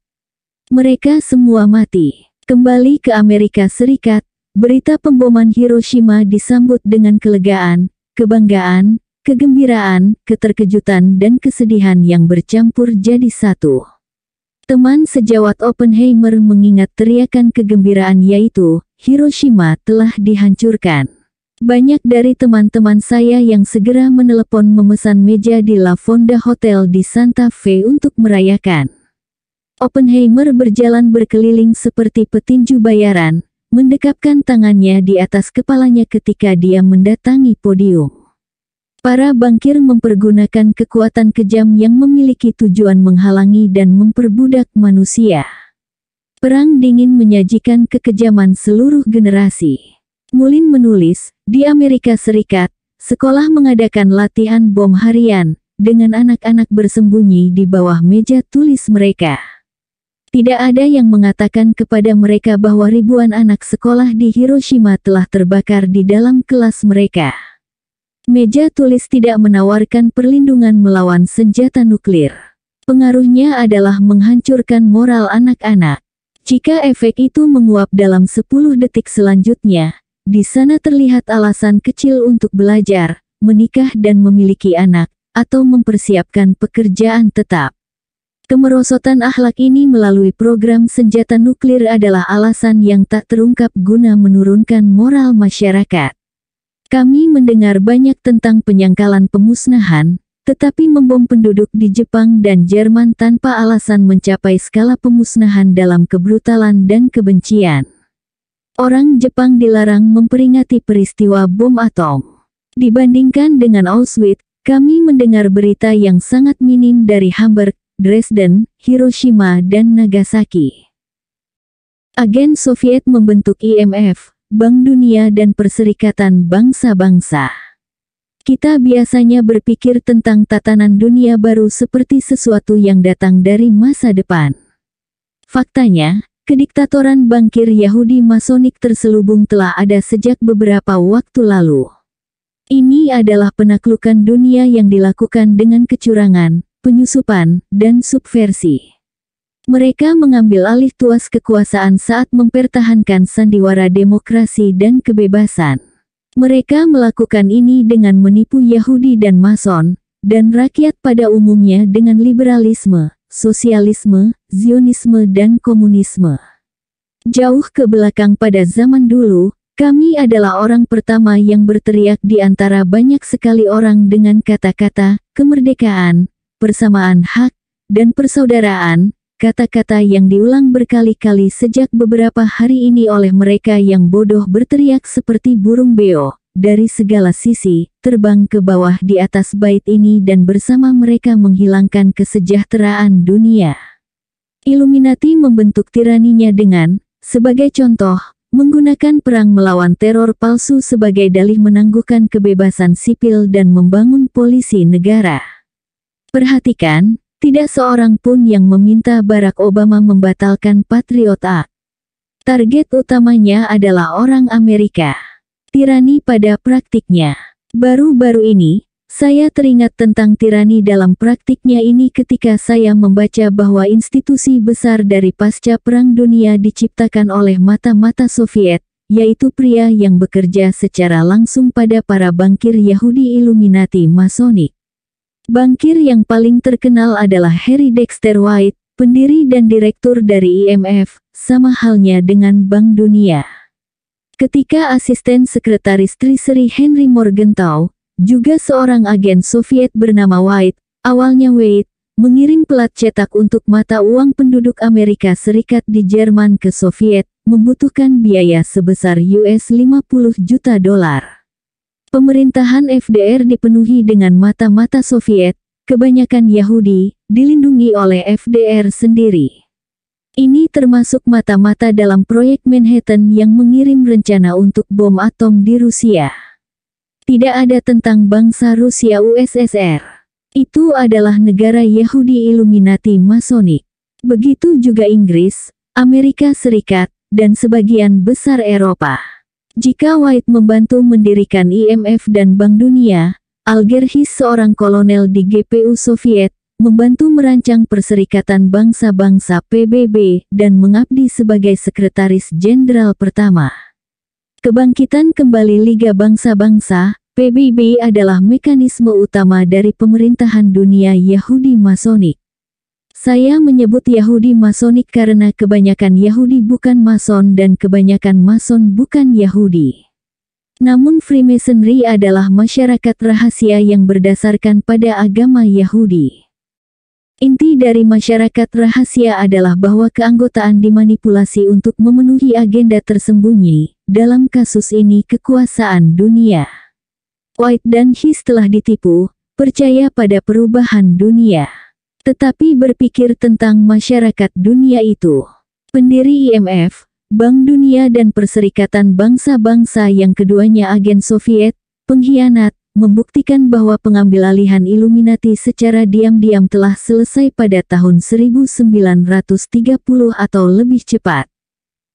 Mereka semua mati. Kembali ke Amerika Serikat, berita pemboman Hiroshima disambut dengan kelegaan, kebanggaan, kegembiraan, keterkejutan dan kesedihan yang bercampur jadi satu. Teman sejawat Oppenheimer mengingat teriakan kegembiraan yaitu, Hiroshima telah dihancurkan. Banyak dari teman-teman saya yang segera menelepon memesan meja di La Fonda Hotel di Santa Fe untuk merayakan. Oppenheimer berjalan berkeliling seperti petinju bayaran, mendekapkan tangannya di atas kepalanya ketika dia mendatangi podium. Para bangkir mempergunakan kekuatan kejam yang memiliki tujuan menghalangi dan memperbudak manusia. Perang dingin menyajikan kekejaman seluruh generasi. Mulin menulis, di Amerika Serikat, sekolah mengadakan latihan bom harian, dengan anak-anak bersembunyi di bawah meja tulis mereka. Tidak ada yang mengatakan kepada mereka bahwa ribuan anak sekolah di Hiroshima telah terbakar di dalam kelas mereka. Meja tulis tidak menawarkan perlindungan melawan senjata nuklir. Pengaruhnya adalah menghancurkan moral anak-anak. Jika efek itu menguap dalam 10 detik selanjutnya, di sana terlihat alasan kecil untuk belajar, menikah dan memiliki anak, atau mempersiapkan pekerjaan tetap. Kemerosotan akhlak ini melalui program senjata nuklir adalah alasan yang tak terungkap guna menurunkan moral masyarakat. Kami mendengar banyak tentang penyangkalan pemusnahan, tetapi membom penduduk di Jepang dan Jerman tanpa alasan mencapai skala pemusnahan dalam kebrutalan dan kebencian. Orang Jepang dilarang memperingati peristiwa bom atom. Dibandingkan dengan Auschwitz, kami mendengar berita yang sangat minim dari Hamburg, Dresden, Hiroshima dan Nagasaki. Agen Soviet membentuk IMF, Bank Dunia dan Perserikatan Bangsa-Bangsa. Kita biasanya berpikir tentang tatanan dunia baru seperti sesuatu yang datang dari masa depan. Faktanya, Kediktatoran bangkir Yahudi Masonik terselubung telah ada sejak beberapa waktu lalu. Ini adalah penaklukan dunia yang dilakukan dengan kecurangan, penyusupan, dan subversi. Mereka mengambil alih tuas kekuasaan saat mempertahankan sandiwara demokrasi dan kebebasan. Mereka melakukan ini dengan menipu Yahudi dan Mason, dan rakyat pada umumnya dengan liberalisme, sosialisme, Zionisme dan komunisme. Jauh ke belakang pada zaman dulu, kami adalah orang pertama yang berteriak di antara banyak sekali orang dengan kata-kata kemerdekaan, persamaan hak, dan persaudaraan, kata-kata yang diulang berkali-kali sejak beberapa hari ini oleh mereka yang bodoh berteriak seperti burung beo, dari segala sisi, terbang ke bawah di atas bait ini dan bersama mereka menghilangkan kesejahteraan dunia. Illuminati membentuk tiraninya dengan, sebagai contoh, menggunakan perang melawan teror palsu sebagai dalih menangguhkan kebebasan sipil dan membangun polisi negara. Perhatikan, tidak seorang pun yang meminta Barack Obama membatalkan Patriot Act. Target utamanya adalah orang Amerika. Tirani pada praktiknya. Baru-baru ini, saya teringat tentang tirani dalam praktiknya ini ketika saya membaca bahwa institusi besar dari pasca Perang Dunia diciptakan oleh mata-mata Soviet, yaitu pria yang bekerja secara langsung pada para bangkir Yahudi Illuminati Masonik. Bankir yang paling terkenal adalah Harry Dexter White, pendiri dan direktur dari IMF, sama halnya dengan Bank Dunia. Ketika asisten sekretaris Treasury Henry Morgenthau, juga seorang agen Soviet bernama White, awalnya White, mengirim pelat cetak untuk mata uang penduduk Amerika Serikat di Jerman ke Soviet, membutuhkan biaya sebesar US 50 juta dolar. Pemerintahan FDR dipenuhi dengan mata-mata Soviet, kebanyakan Yahudi, dilindungi oleh FDR sendiri. Ini termasuk mata-mata dalam proyek Manhattan yang mengirim rencana untuk bom atom di Rusia. Tidak ada tentang bangsa Rusia USSR. Itu adalah negara Yahudi Illuminati Masonik. Begitu juga Inggris, Amerika Serikat, dan sebagian besar Eropa. Jika White membantu mendirikan IMF dan Bank Dunia, Algerhis seorang kolonel di GPU Soviet, membantu merancang Perserikatan Bangsa-Bangsa PBB dan mengabdi sebagai sekretaris jenderal pertama. Kebangkitan kembali Liga Bangsa-Bangsa, PBB adalah mekanisme utama dari pemerintahan dunia Yahudi Masonik. Saya menyebut Yahudi Masonik karena kebanyakan Yahudi bukan Mason dan kebanyakan Mason bukan Yahudi. Namun Freemasonry adalah masyarakat rahasia yang berdasarkan pada agama Yahudi. Inti dari masyarakat rahasia adalah bahwa keanggotaan dimanipulasi untuk memenuhi agenda tersembunyi, dalam kasus ini kekuasaan dunia. White dan His telah ditipu, percaya pada perubahan dunia tetapi berpikir tentang masyarakat dunia itu. Pendiri IMF, Bank Dunia dan Perserikatan Bangsa-Bangsa yang keduanya agen Soviet, pengkhianat, membuktikan bahwa pengambil alihan Illuminati secara diam-diam telah selesai pada tahun 1930 atau lebih cepat.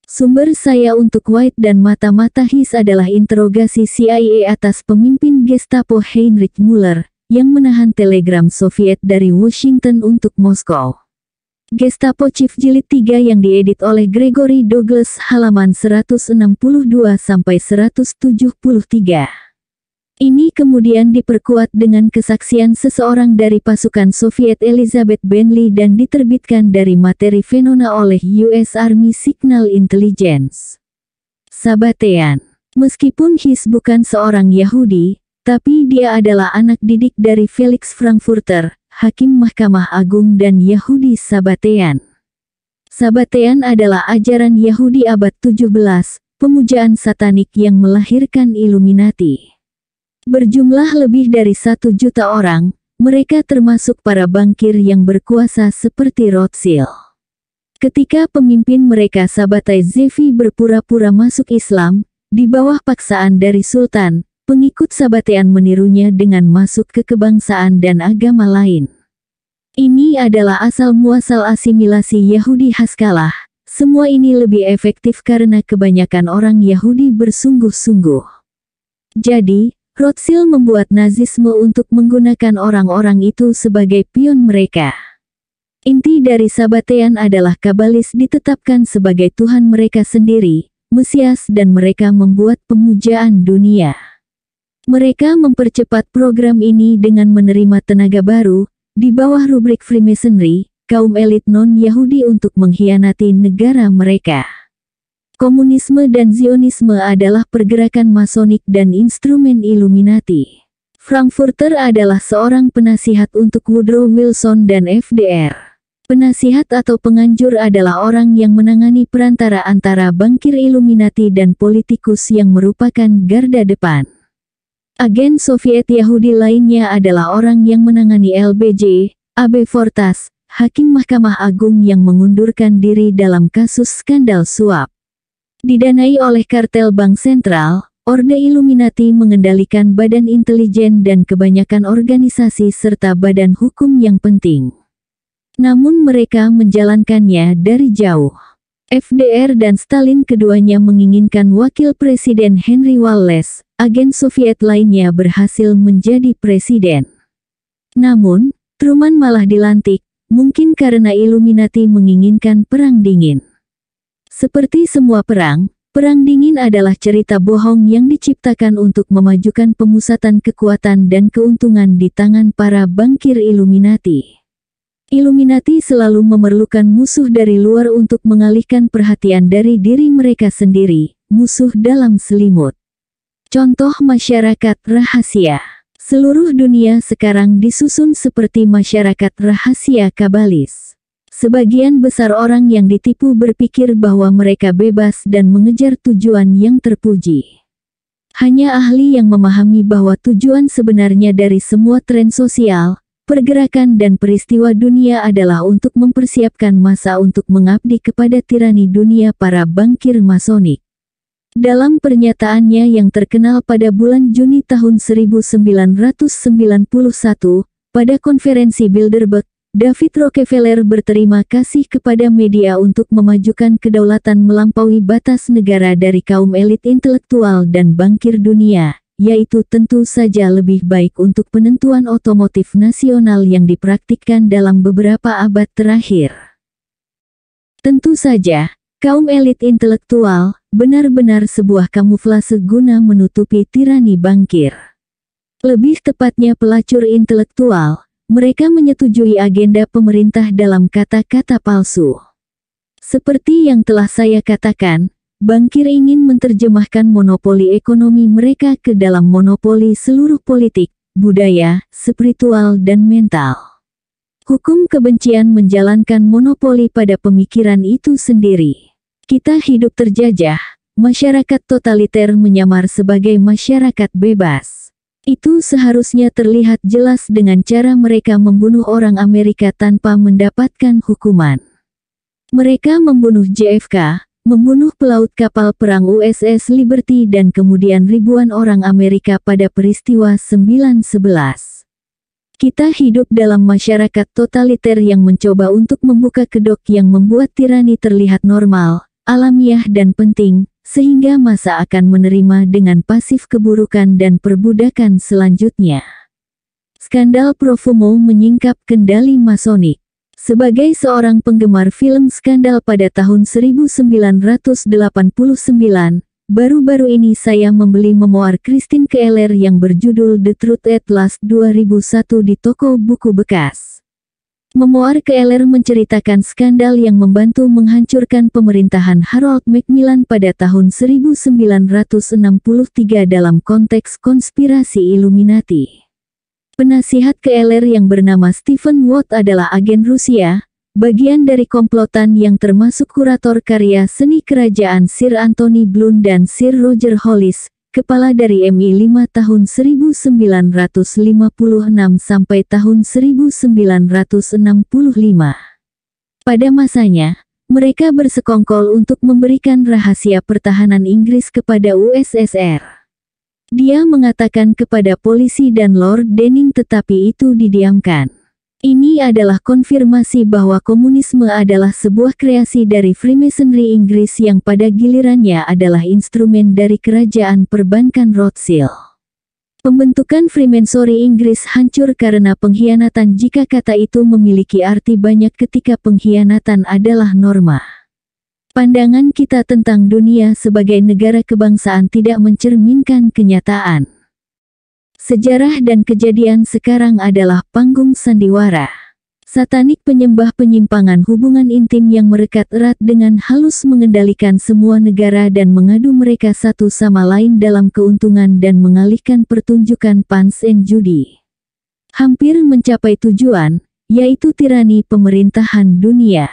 Sumber saya untuk White dan mata-mata His adalah interogasi CIA atas pemimpin Gestapo Heinrich Müller, yang menahan telegram Soviet dari Washington untuk Moskow. Gestapo Chief Jilid 3 yang diedit oleh Gregory Douglas halaman 162-173. Ini kemudian diperkuat dengan kesaksian seseorang dari pasukan Soviet Elizabeth Bentley dan diterbitkan dari materi Venona oleh US Army Signal Intelligence. Sabatean Meskipun His bukan seorang Yahudi, tapi dia adalah anak didik dari Felix Frankfurter, Hakim Mahkamah Agung dan Yahudi Sabatean. Sabatean adalah ajaran Yahudi abad 17, pemujaan satanik yang melahirkan Illuminati. Berjumlah lebih dari satu juta orang, mereka termasuk para bangkir yang berkuasa seperti Rothschild. Ketika pemimpin mereka Sabatai Zevi berpura-pura masuk Islam, di bawah paksaan dari Sultan, Pengikut Sabatean menirunya dengan masuk ke kebangsaan dan agama lain. Ini adalah asal-muasal asimilasi Yahudi Haskalah. Semua ini lebih efektif karena kebanyakan orang Yahudi bersungguh-sungguh. Jadi, Rothschild membuat Nazisme untuk menggunakan orang-orang itu sebagai pion mereka. Inti dari Sabatean adalah Kabalis ditetapkan sebagai Tuhan mereka sendiri, Mesias dan mereka membuat pemujaan dunia. Mereka mempercepat program ini dengan menerima tenaga baru, di bawah rubrik Freemasonry, kaum elit non-Yahudi untuk mengkhianati negara mereka. Komunisme dan Zionisme adalah pergerakan Masonik dan instrumen Illuminati. Frankfurter adalah seorang penasihat untuk Woodrow Wilson dan FDR. Penasihat atau penganjur adalah orang yang menangani perantara antara bangkir Illuminati dan politikus yang merupakan garda depan. Agen Soviet Yahudi lainnya adalah orang yang menangani LBJ, AB Fortas, Hakim Mahkamah Agung yang mengundurkan diri dalam kasus skandal suap. Didanai oleh kartel Bank Sentral, Orde Illuminati mengendalikan badan intelijen dan kebanyakan organisasi serta badan hukum yang penting. Namun mereka menjalankannya dari jauh. FDR dan Stalin keduanya menginginkan wakil presiden Henry Wallace, agen Soviet lainnya berhasil menjadi presiden. Namun, Truman malah dilantik, mungkin karena Illuminati menginginkan perang dingin. Seperti semua perang, perang dingin adalah cerita bohong yang diciptakan untuk memajukan pemusatan kekuatan dan keuntungan di tangan para bangkir Illuminati. Illuminati selalu memerlukan musuh dari luar untuk mengalihkan perhatian dari diri mereka sendiri, musuh dalam selimut. Contoh masyarakat rahasia. Seluruh dunia sekarang disusun seperti masyarakat rahasia kabalis. Sebagian besar orang yang ditipu berpikir bahwa mereka bebas dan mengejar tujuan yang terpuji. Hanya ahli yang memahami bahwa tujuan sebenarnya dari semua tren sosial, pergerakan dan peristiwa dunia adalah untuk mempersiapkan masa untuk mengabdi kepada tirani dunia para bangkir masonik. Dalam pernyataannya yang terkenal pada bulan Juni tahun 1991, pada konferensi Bilderberg, David Rockefeller berterima kasih kepada media untuk memajukan kedaulatan melampaui batas negara dari kaum elit intelektual dan bangkir dunia, yaitu tentu saja lebih baik untuk penentuan otomotif nasional yang dipraktikkan dalam beberapa abad terakhir. Tentu saja, kaum elit intelektual, benar-benar sebuah kamuflase guna menutupi tirani bangkir. Lebih tepatnya pelacur intelektual, mereka menyetujui agenda pemerintah dalam kata-kata palsu. Seperti yang telah saya katakan, Bangkir ingin menerjemahkan monopoli ekonomi mereka ke dalam monopoli seluruh politik, budaya, spiritual, dan mental. Hukum kebencian menjalankan monopoli pada pemikiran itu sendiri. Kita hidup terjajah, masyarakat totaliter menyamar sebagai masyarakat bebas. Itu seharusnya terlihat jelas dengan cara mereka membunuh orang Amerika tanpa mendapatkan hukuman. Mereka membunuh JFK, membunuh pelaut kapal perang USS Liberty dan kemudian ribuan orang Amerika pada peristiwa 911. Kita hidup dalam masyarakat totaliter yang mencoba untuk membuka kedok yang membuat tirani terlihat normal, alamiah dan penting, sehingga masa akan menerima dengan pasif keburukan dan perbudakan selanjutnya. Skandal Profumo menyingkap kendali Masonik. Sebagai seorang penggemar film skandal pada tahun 1989, baru-baru ini saya membeli memoar Christine Keller yang berjudul The Truth at Last 2001 di toko buku bekas. Memoir Keeler menceritakan skandal yang membantu menghancurkan pemerintahan Harold Macmillan pada tahun 1963 dalam konteks konspirasi Illuminati. Penasihat Keeler yang bernama Stephen Watt adalah agen Rusia, bagian dari komplotan yang termasuk kurator karya seni kerajaan Sir Anthony Blunt dan Sir Roger Hollis, kepala dari MI 5 tahun 1956 sampai tahun 1965. Pada masanya, mereka bersekongkol untuk memberikan rahasia pertahanan Inggris kepada USSR. Dia mengatakan kepada polisi dan Lord Denning tetapi itu didiamkan. Ini adalah konfirmasi bahwa komunisme adalah sebuah kreasi dari Freemasonry Inggris yang pada gilirannya adalah instrumen dari kerajaan perbankan Rothschild. Pembentukan Freemasonry Inggris hancur karena pengkhianatan jika kata itu memiliki arti banyak ketika pengkhianatan adalah norma. Pandangan kita tentang dunia sebagai negara kebangsaan tidak mencerminkan kenyataan. Sejarah dan kejadian sekarang adalah panggung sandiwara. Satanik penyembah penyimpangan hubungan intim yang merekat erat dengan halus mengendalikan semua negara dan mengadu mereka satu sama lain dalam keuntungan dan mengalihkan pertunjukan pans and judi. Hampir mencapai tujuan, yaitu tirani pemerintahan dunia.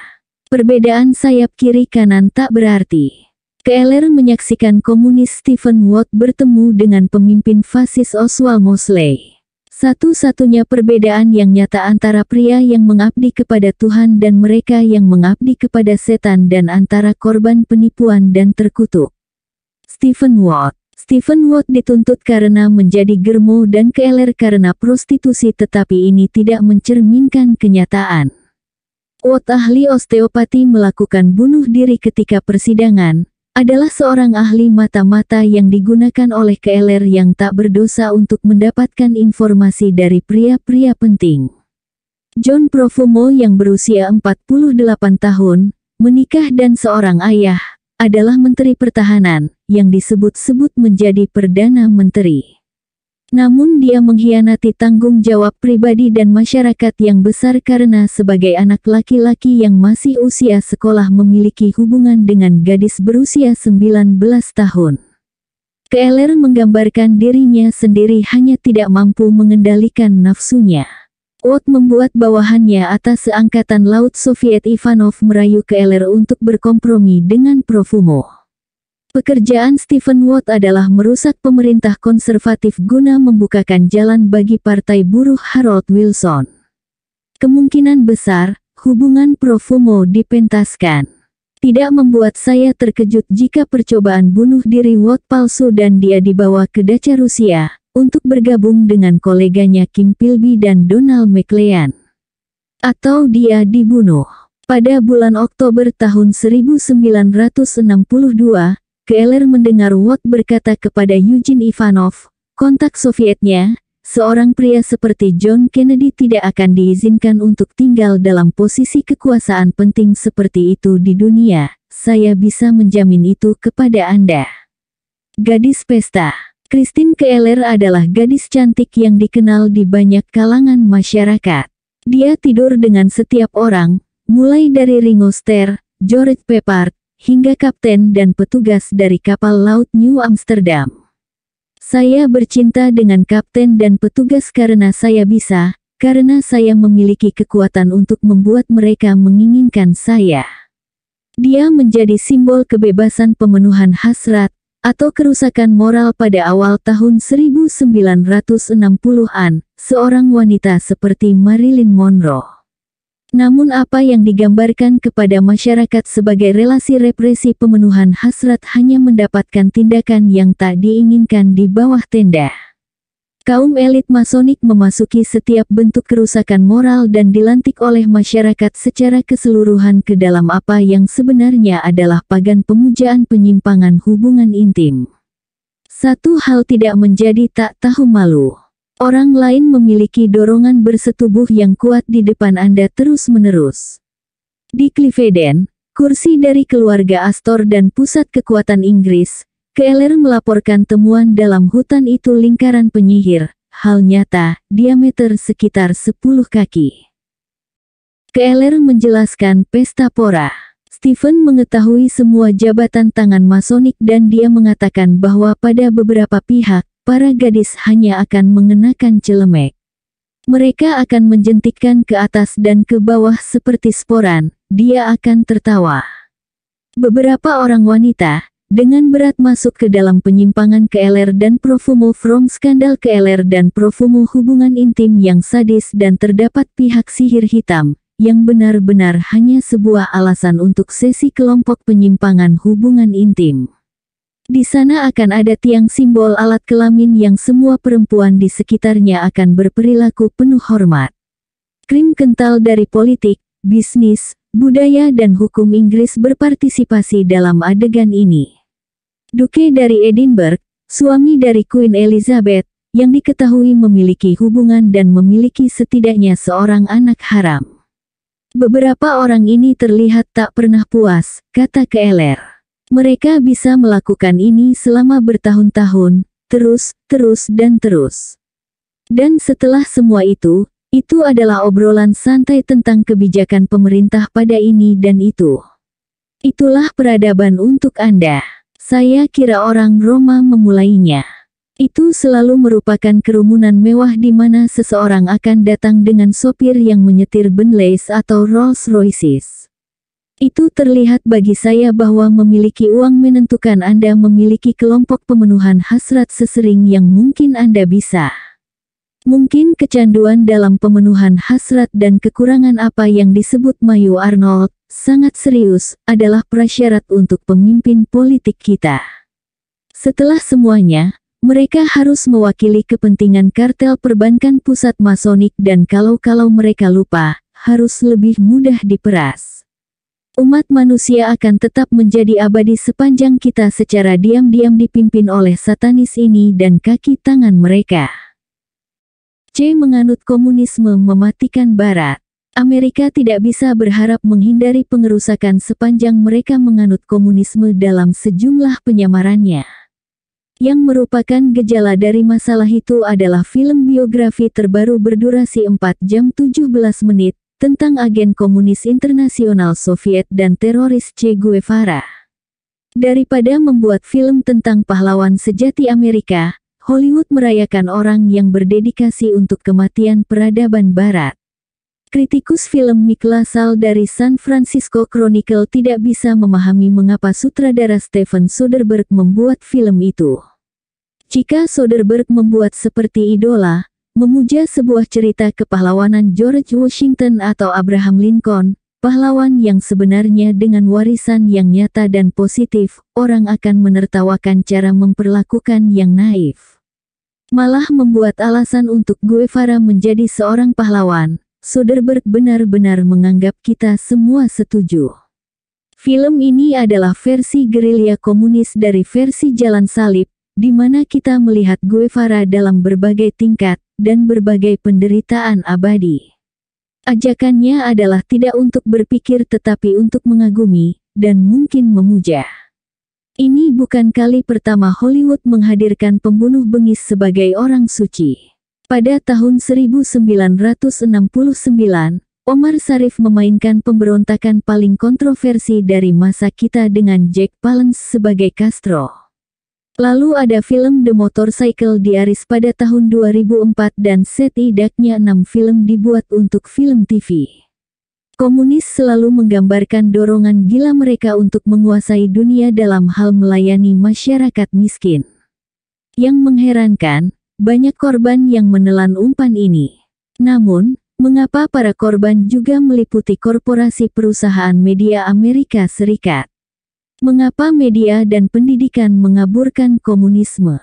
Perbedaan sayap kiri kanan tak berarti. Keller menyaksikan komunis Stephen Watt bertemu dengan pemimpin fasis Oswald Mosley. Satu-satunya perbedaan yang nyata antara pria yang mengabdi kepada Tuhan dan mereka yang mengabdi kepada setan dan antara korban penipuan dan terkutuk. Stephen Watt Stephen Watt dituntut karena menjadi germo dan keeler karena prostitusi tetapi ini tidak mencerminkan kenyataan. Watt ahli osteopati melakukan bunuh diri ketika persidangan, adalah seorang ahli mata-mata yang digunakan oleh KLR yang tak berdosa untuk mendapatkan informasi dari pria-pria penting. John Profumo yang berusia 48 tahun, menikah dan seorang ayah, adalah Menteri Pertahanan, yang disebut-sebut menjadi Perdana Menteri. Namun dia mengkhianati tanggung jawab pribadi dan masyarakat yang besar karena sebagai anak laki-laki yang masih usia sekolah memiliki hubungan dengan gadis berusia 19 tahun. Keeler menggambarkan dirinya sendiri hanya tidak mampu mengendalikan nafsunya. Wot membuat bawahannya atas seangkatan laut Soviet Ivanov merayu Keeler untuk berkompromi dengan Profumo. Pekerjaan Stephen Watt adalah merusak pemerintah konservatif guna membukakan jalan bagi Partai Buruh Harold Wilson. Kemungkinan besar, hubungan Profumo dipentaskan. Tidak membuat saya terkejut jika percobaan bunuh diri Watt palsu dan dia dibawa ke Dacia Rusia, untuk bergabung dengan koleganya Kim Pilby dan Donald McLean. Atau dia dibunuh. Pada bulan Oktober tahun 1962, Keeler mendengar Watt berkata kepada Eugene Ivanov, kontak Sovietnya, seorang pria seperti John Kennedy tidak akan diizinkan untuk tinggal dalam posisi kekuasaan penting seperti itu di dunia. Saya bisa menjamin itu kepada Anda. Gadis Pesta Christine Keeler adalah gadis cantik yang dikenal di banyak kalangan masyarakat. Dia tidur dengan setiap orang, mulai dari Ringo Starr, George Peppard, hingga kapten dan petugas dari kapal laut New Amsterdam. Saya bercinta dengan kapten dan petugas karena saya bisa, karena saya memiliki kekuatan untuk membuat mereka menginginkan saya. Dia menjadi simbol kebebasan pemenuhan hasrat, atau kerusakan moral pada awal tahun 1960-an, seorang wanita seperti Marilyn Monroe. Namun apa yang digambarkan kepada masyarakat sebagai relasi represi pemenuhan hasrat hanya mendapatkan tindakan yang tak diinginkan di bawah tenda. Kaum elit Masonik memasuki setiap bentuk kerusakan moral dan dilantik oleh masyarakat secara keseluruhan ke dalam apa yang sebenarnya adalah pagan pemujaan penyimpangan hubungan intim. Satu hal tidak menjadi tak tahu malu. Orang lain memiliki dorongan bersetubuh yang kuat di depan Anda terus-menerus. Di Cliveden, kursi dari keluarga Astor dan pusat kekuatan Inggris, Keeler melaporkan temuan dalam hutan itu lingkaran penyihir, hal nyata, diameter sekitar 10 kaki. Keeler menjelaskan pesta pora. Stephen mengetahui semua jabatan tangan masonik dan dia mengatakan bahwa pada beberapa pihak, para gadis hanya akan mengenakan celemek. Mereka akan menjentikkan ke atas dan ke bawah seperti sporan, dia akan tertawa. Beberapa orang wanita, dengan berat masuk ke dalam penyimpangan keeler dan profumo from skandal keeler dan profumo hubungan intim yang sadis dan terdapat pihak sihir hitam, yang benar-benar hanya sebuah alasan untuk sesi kelompok penyimpangan hubungan intim. Di sana akan ada tiang simbol alat kelamin yang semua perempuan di sekitarnya akan berperilaku penuh hormat. Krim kental dari politik, bisnis, budaya dan hukum Inggris berpartisipasi dalam adegan ini. Duke dari Edinburgh, suami dari Queen Elizabeth, yang diketahui memiliki hubungan dan memiliki setidaknya seorang anak haram. Beberapa orang ini terlihat tak pernah puas, kata Keeler. Mereka bisa melakukan ini selama bertahun-tahun, terus, terus dan terus. Dan setelah semua itu, itu adalah obrolan santai tentang kebijakan pemerintah pada ini dan itu. Itulah peradaban untuk Anda. Saya kira orang Roma memulainya. Itu selalu merupakan kerumunan mewah di mana seseorang akan datang dengan sopir yang menyetir Benleys atau Rolls Royces. Itu terlihat bagi saya bahwa memiliki uang menentukan Anda memiliki kelompok pemenuhan hasrat sesering yang mungkin Anda bisa. Mungkin kecanduan dalam pemenuhan hasrat dan kekurangan apa yang disebut Mayu Arnold, sangat serius, adalah prasyarat untuk pemimpin politik kita. Setelah semuanya, mereka harus mewakili kepentingan kartel perbankan pusat Masonik dan kalau-kalau mereka lupa, harus lebih mudah diperas umat manusia akan tetap menjadi abadi sepanjang kita secara diam-diam dipimpin oleh satanis ini dan kaki tangan mereka. C. Menganut komunisme mematikan Barat. Amerika tidak bisa berharap menghindari pengerusakan sepanjang mereka menganut komunisme dalam sejumlah penyamarannya. Yang merupakan gejala dari masalah itu adalah film biografi terbaru berdurasi 4 jam 17 menit, tentang agen komunis internasional Soviet dan teroris Che Guevara. Daripada membuat film tentang pahlawan sejati Amerika, Hollywood merayakan orang yang berdedikasi untuk kematian peradaban barat. Kritikus film Mick dari San Francisco Chronicle tidak bisa memahami mengapa sutradara Steven Soderbergh membuat film itu. Jika Soderbergh membuat seperti idola, Memuja sebuah cerita kepahlawanan George Washington atau Abraham Lincoln, pahlawan yang sebenarnya dengan warisan yang nyata dan positif, orang akan menertawakan cara memperlakukan yang naif. Malah membuat alasan untuk Guevara menjadi seorang pahlawan, Soderbergh benar-benar menganggap kita semua setuju. Film ini adalah versi gerilya komunis dari versi Jalan Salib, di mana kita melihat Guevara dalam berbagai tingkat dan berbagai penderitaan abadi. Ajakannya adalah tidak untuk berpikir tetapi untuk mengagumi dan mungkin memuja. Ini bukan kali pertama Hollywood menghadirkan pembunuh bengis sebagai orang suci. Pada tahun 1969, Omar Sharif memainkan pemberontakan paling kontroversi dari masa kita dengan Jack Palance sebagai Castro. Lalu ada film The Motorcycle Diaries pada tahun 2004 dan setidaknya enam film dibuat untuk film TV. Komunis selalu menggambarkan dorongan gila mereka untuk menguasai dunia dalam hal melayani masyarakat miskin. Yang mengherankan, banyak korban yang menelan umpan ini. Namun, mengapa para korban juga meliputi korporasi perusahaan media Amerika Serikat? Mengapa media dan pendidikan mengaburkan komunisme?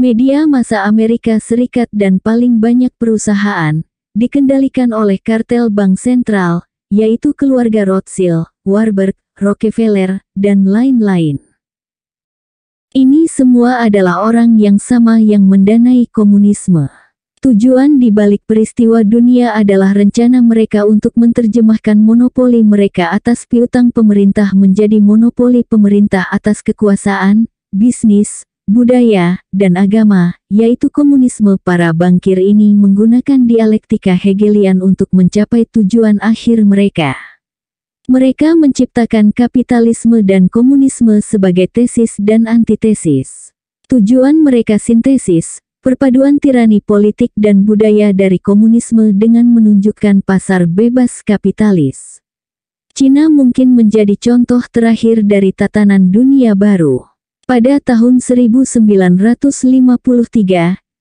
Media masa Amerika Serikat dan paling banyak perusahaan dikendalikan oleh kartel bank sentral, yaitu keluarga Rothschild, Warburg, Rockefeller, dan lain-lain. Ini semua adalah orang yang sama yang mendanai komunisme. Tujuan di balik peristiwa dunia adalah rencana mereka untuk menerjemahkan monopoli mereka atas piutang pemerintah menjadi monopoli pemerintah atas kekuasaan, bisnis, budaya, dan agama, yaitu komunisme. Para bangkir ini menggunakan dialektika Hegelian untuk mencapai tujuan akhir mereka. Mereka menciptakan kapitalisme dan komunisme sebagai tesis dan antitesis. Tujuan mereka sintesis, Perpaduan tirani politik dan budaya dari komunisme dengan menunjukkan pasar bebas kapitalis. Cina mungkin menjadi contoh terakhir dari tatanan dunia baru. Pada tahun 1953,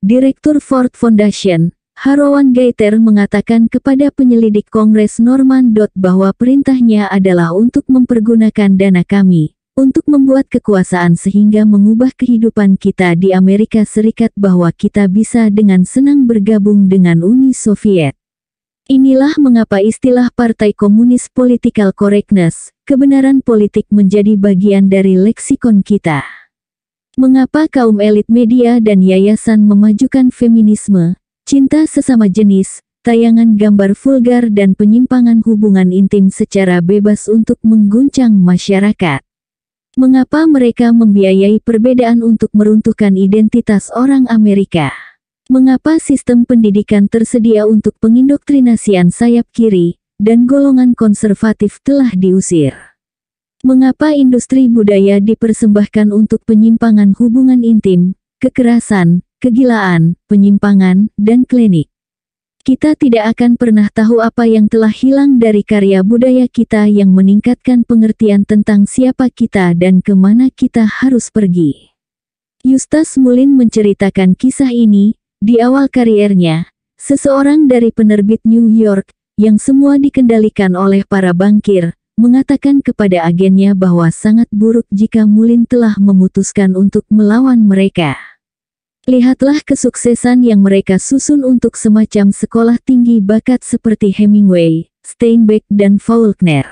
Direktur Ford Foundation, Harawan Gaiter mengatakan kepada penyelidik Kongres Norman Dot bahwa perintahnya adalah untuk mempergunakan dana kami, untuk membuat kekuasaan sehingga mengubah kehidupan kita di Amerika Serikat bahwa kita bisa dengan senang bergabung dengan Uni Soviet. Inilah mengapa istilah Partai Komunis Political Correctness, kebenaran politik menjadi bagian dari leksikon kita. Mengapa kaum elit media dan yayasan memajukan feminisme, cinta sesama jenis, tayangan gambar vulgar dan penyimpangan hubungan intim secara bebas untuk mengguncang masyarakat. Mengapa mereka membiayai perbedaan untuk meruntuhkan identitas orang Amerika? Mengapa sistem pendidikan tersedia untuk pengindoktrinasian sayap kiri, dan golongan konservatif telah diusir? Mengapa industri budaya dipersembahkan untuk penyimpangan hubungan intim, kekerasan, kegilaan, penyimpangan, dan klinik? Kita tidak akan pernah tahu apa yang telah hilang dari karya budaya kita yang meningkatkan pengertian tentang siapa kita dan kemana kita harus pergi. Yustas Mulin menceritakan kisah ini, di awal kariernya, seseorang dari penerbit New York, yang semua dikendalikan oleh para bankir, mengatakan kepada agennya bahwa sangat buruk jika Mulin telah memutuskan untuk melawan mereka. Lihatlah kesuksesan yang mereka susun untuk semacam sekolah tinggi bakat seperti Hemingway, Steinbeck dan Faulkner.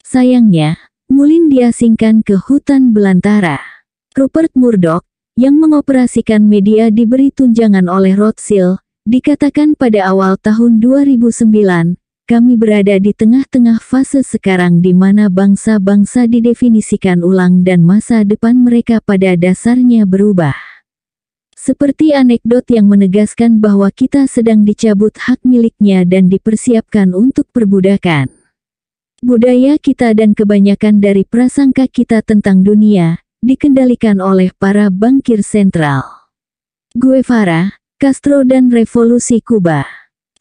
Sayangnya, Mulin diasingkan ke hutan belantara. Rupert Murdoch, yang mengoperasikan media diberi tunjangan oleh Rothschild, dikatakan pada awal tahun 2009, kami berada di tengah-tengah fase sekarang di mana bangsa-bangsa didefinisikan ulang dan masa depan mereka pada dasarnya berubah. Seperti anekdot yang menegaskan bahwa kita sedang dicabut hak miliknya dan dipersiapkan untuk perbudakan. Budaya kita dan kebanyakan dari prasangka kita tentang dunia, dikendalikan oleh para bankir sentral. Guevara, Castro dan Revolusi Kuba.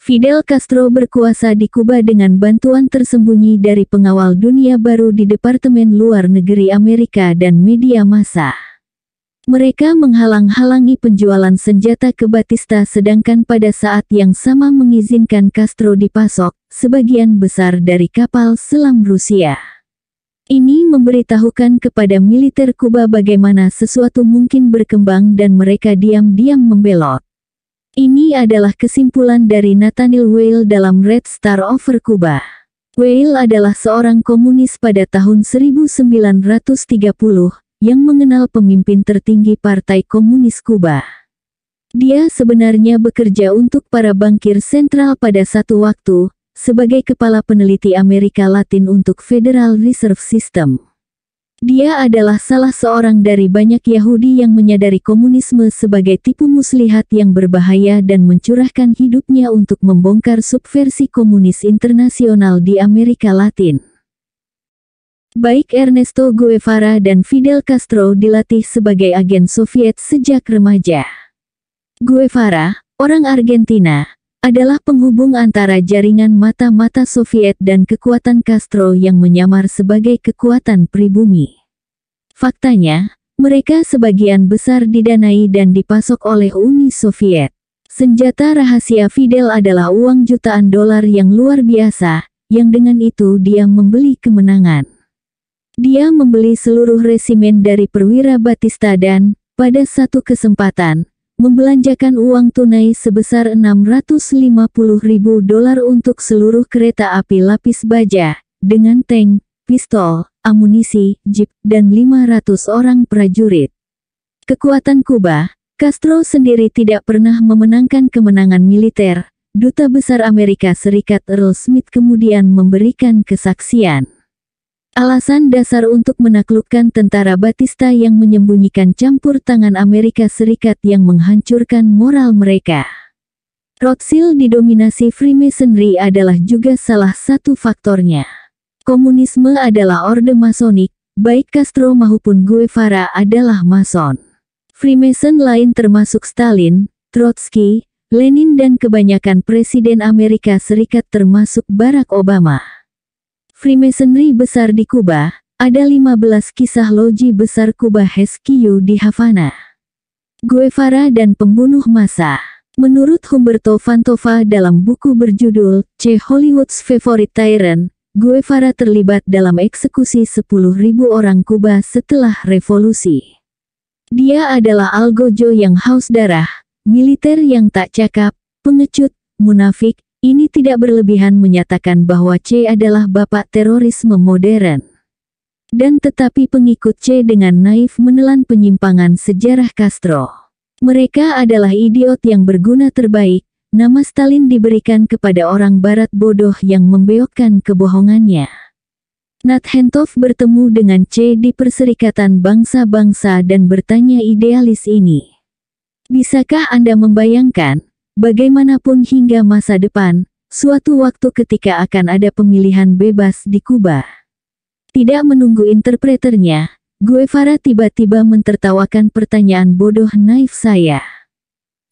Fidel Castro berkuasa di Kuba dengan bantuan tersembunyi dari pengawal dunia baru di Departemen Luar Negeri Amerika dan media massa. Mereka menghalang-halangi penjualan senjata ke Batista sedangkan pada saat yang sama mengizinkan Castro dipasok, sebagian besar dari kapal selam Rusia. Ini memberitahukan kepada militer Kuba bagaimana sesuatu mungkin berkembang dan mereka diam-diam membelot. Ini adalah kesimpulan dari Nathaniel Whale dalam Red Star Over Kuba. Whale adalah seorang komunis pada tahun 1930, yang mengenal pemimpin tertinggi Partai Komunis Kuba. Dia sebenarnya bekerja untuk para bankir sentral pada satu waktu, sebagai kepala peneliti Amerika Latin untuk Federal Reserve System. Dia adalah salah seorang dari banyak Yahudi yang menyadari komunisme sebagai tipu muslihat yang berbahaya dan mencurahkan hidupnya untuk membongkar subversi komunis internasional di Amerika Latin. Baik Ernesto Guevara dan Fidel Castro dilatih sebagai agen Soviet sejak remaja. Guevara, orang Argentina, adalah penghubung antara jaringan mata-mata Soviet dan kekuatan Castro yang menyamar sebagai kekuatan pribumi. Faktanya, mereka sebagian besar didanai dan dipasok oleh Uni Soviet. Senjata rahasia Fidel adalah uang jutaan dolar yang luar biasa, yang dengan itu dia membeli kemenangan. Dia membeli seluruh resimen dari perwira Batista dan, pada satu kesempatan, membelanjakan uang tunai sebesar 650 ribu dolar untuk seluruh kereta api lapis baja, dengan tank, pistol, amunisi, jeep, dan 500 orang prajurit. Kekuatan Kuba, Castro sendiri tidak pernah memenangkan kemenangan militer. Duta Besar Amerika Serikat Earl Smith kemudian memberikan kesaksian. Alasan dasar untuk menaklukkan tentara Batista yang menyembunyikan campur tangan Amerika Serikat yang menghancurkan moral mereka. Rothschild didominasi Freemasonry adalah juga salah satu faktornya. Komunisme adalah orde masonik, baik Castro maupun Guevara adalah mason. Freemason lain termasuk Stalin, Trotsky, Lenin dan kebanyakan Presiden Amerika Serikat termasuk Barack Obama. Freemasonry besar di Kuba, ada 15 kisah loji besar Kuba Heskiu di Havana. Guevara dan pembunuh massa. Menurut Humberto Fantova dalam buku berjudul C. Hollywood's Favorite Tyrant, Guevara terlibat dalam eksekusi 10.000 orang Kuba setelah revolusi. Dia adalah algojo yang haus darah, militer yang tak cakap, pengecut, munafik, ini tidak berlebihan menyatakan bahwa C adalah bapak terorisme modern. Dan tetapi pengikut C dengan naif menelan penyimpangan sejarah Castro. Mereka adalah idiot yang berguna terbaik, nama Stalin diberikan kepada orang barat bodoh yang membeokkan kebohongannya. Nathentov bertemu dengan C di Perserikatan Bangsa-Bangsa dan bertanya idealis ini. Bisakah Anda membayangkan, Bagaimanapun hingga masa depan, suatu waktu ketika akan ada pemilihan bebas di Kuba. Tidak menunggu interpreternya, Guevara tiba-tiba mentertawakan pertanyaan bodoh naif saya.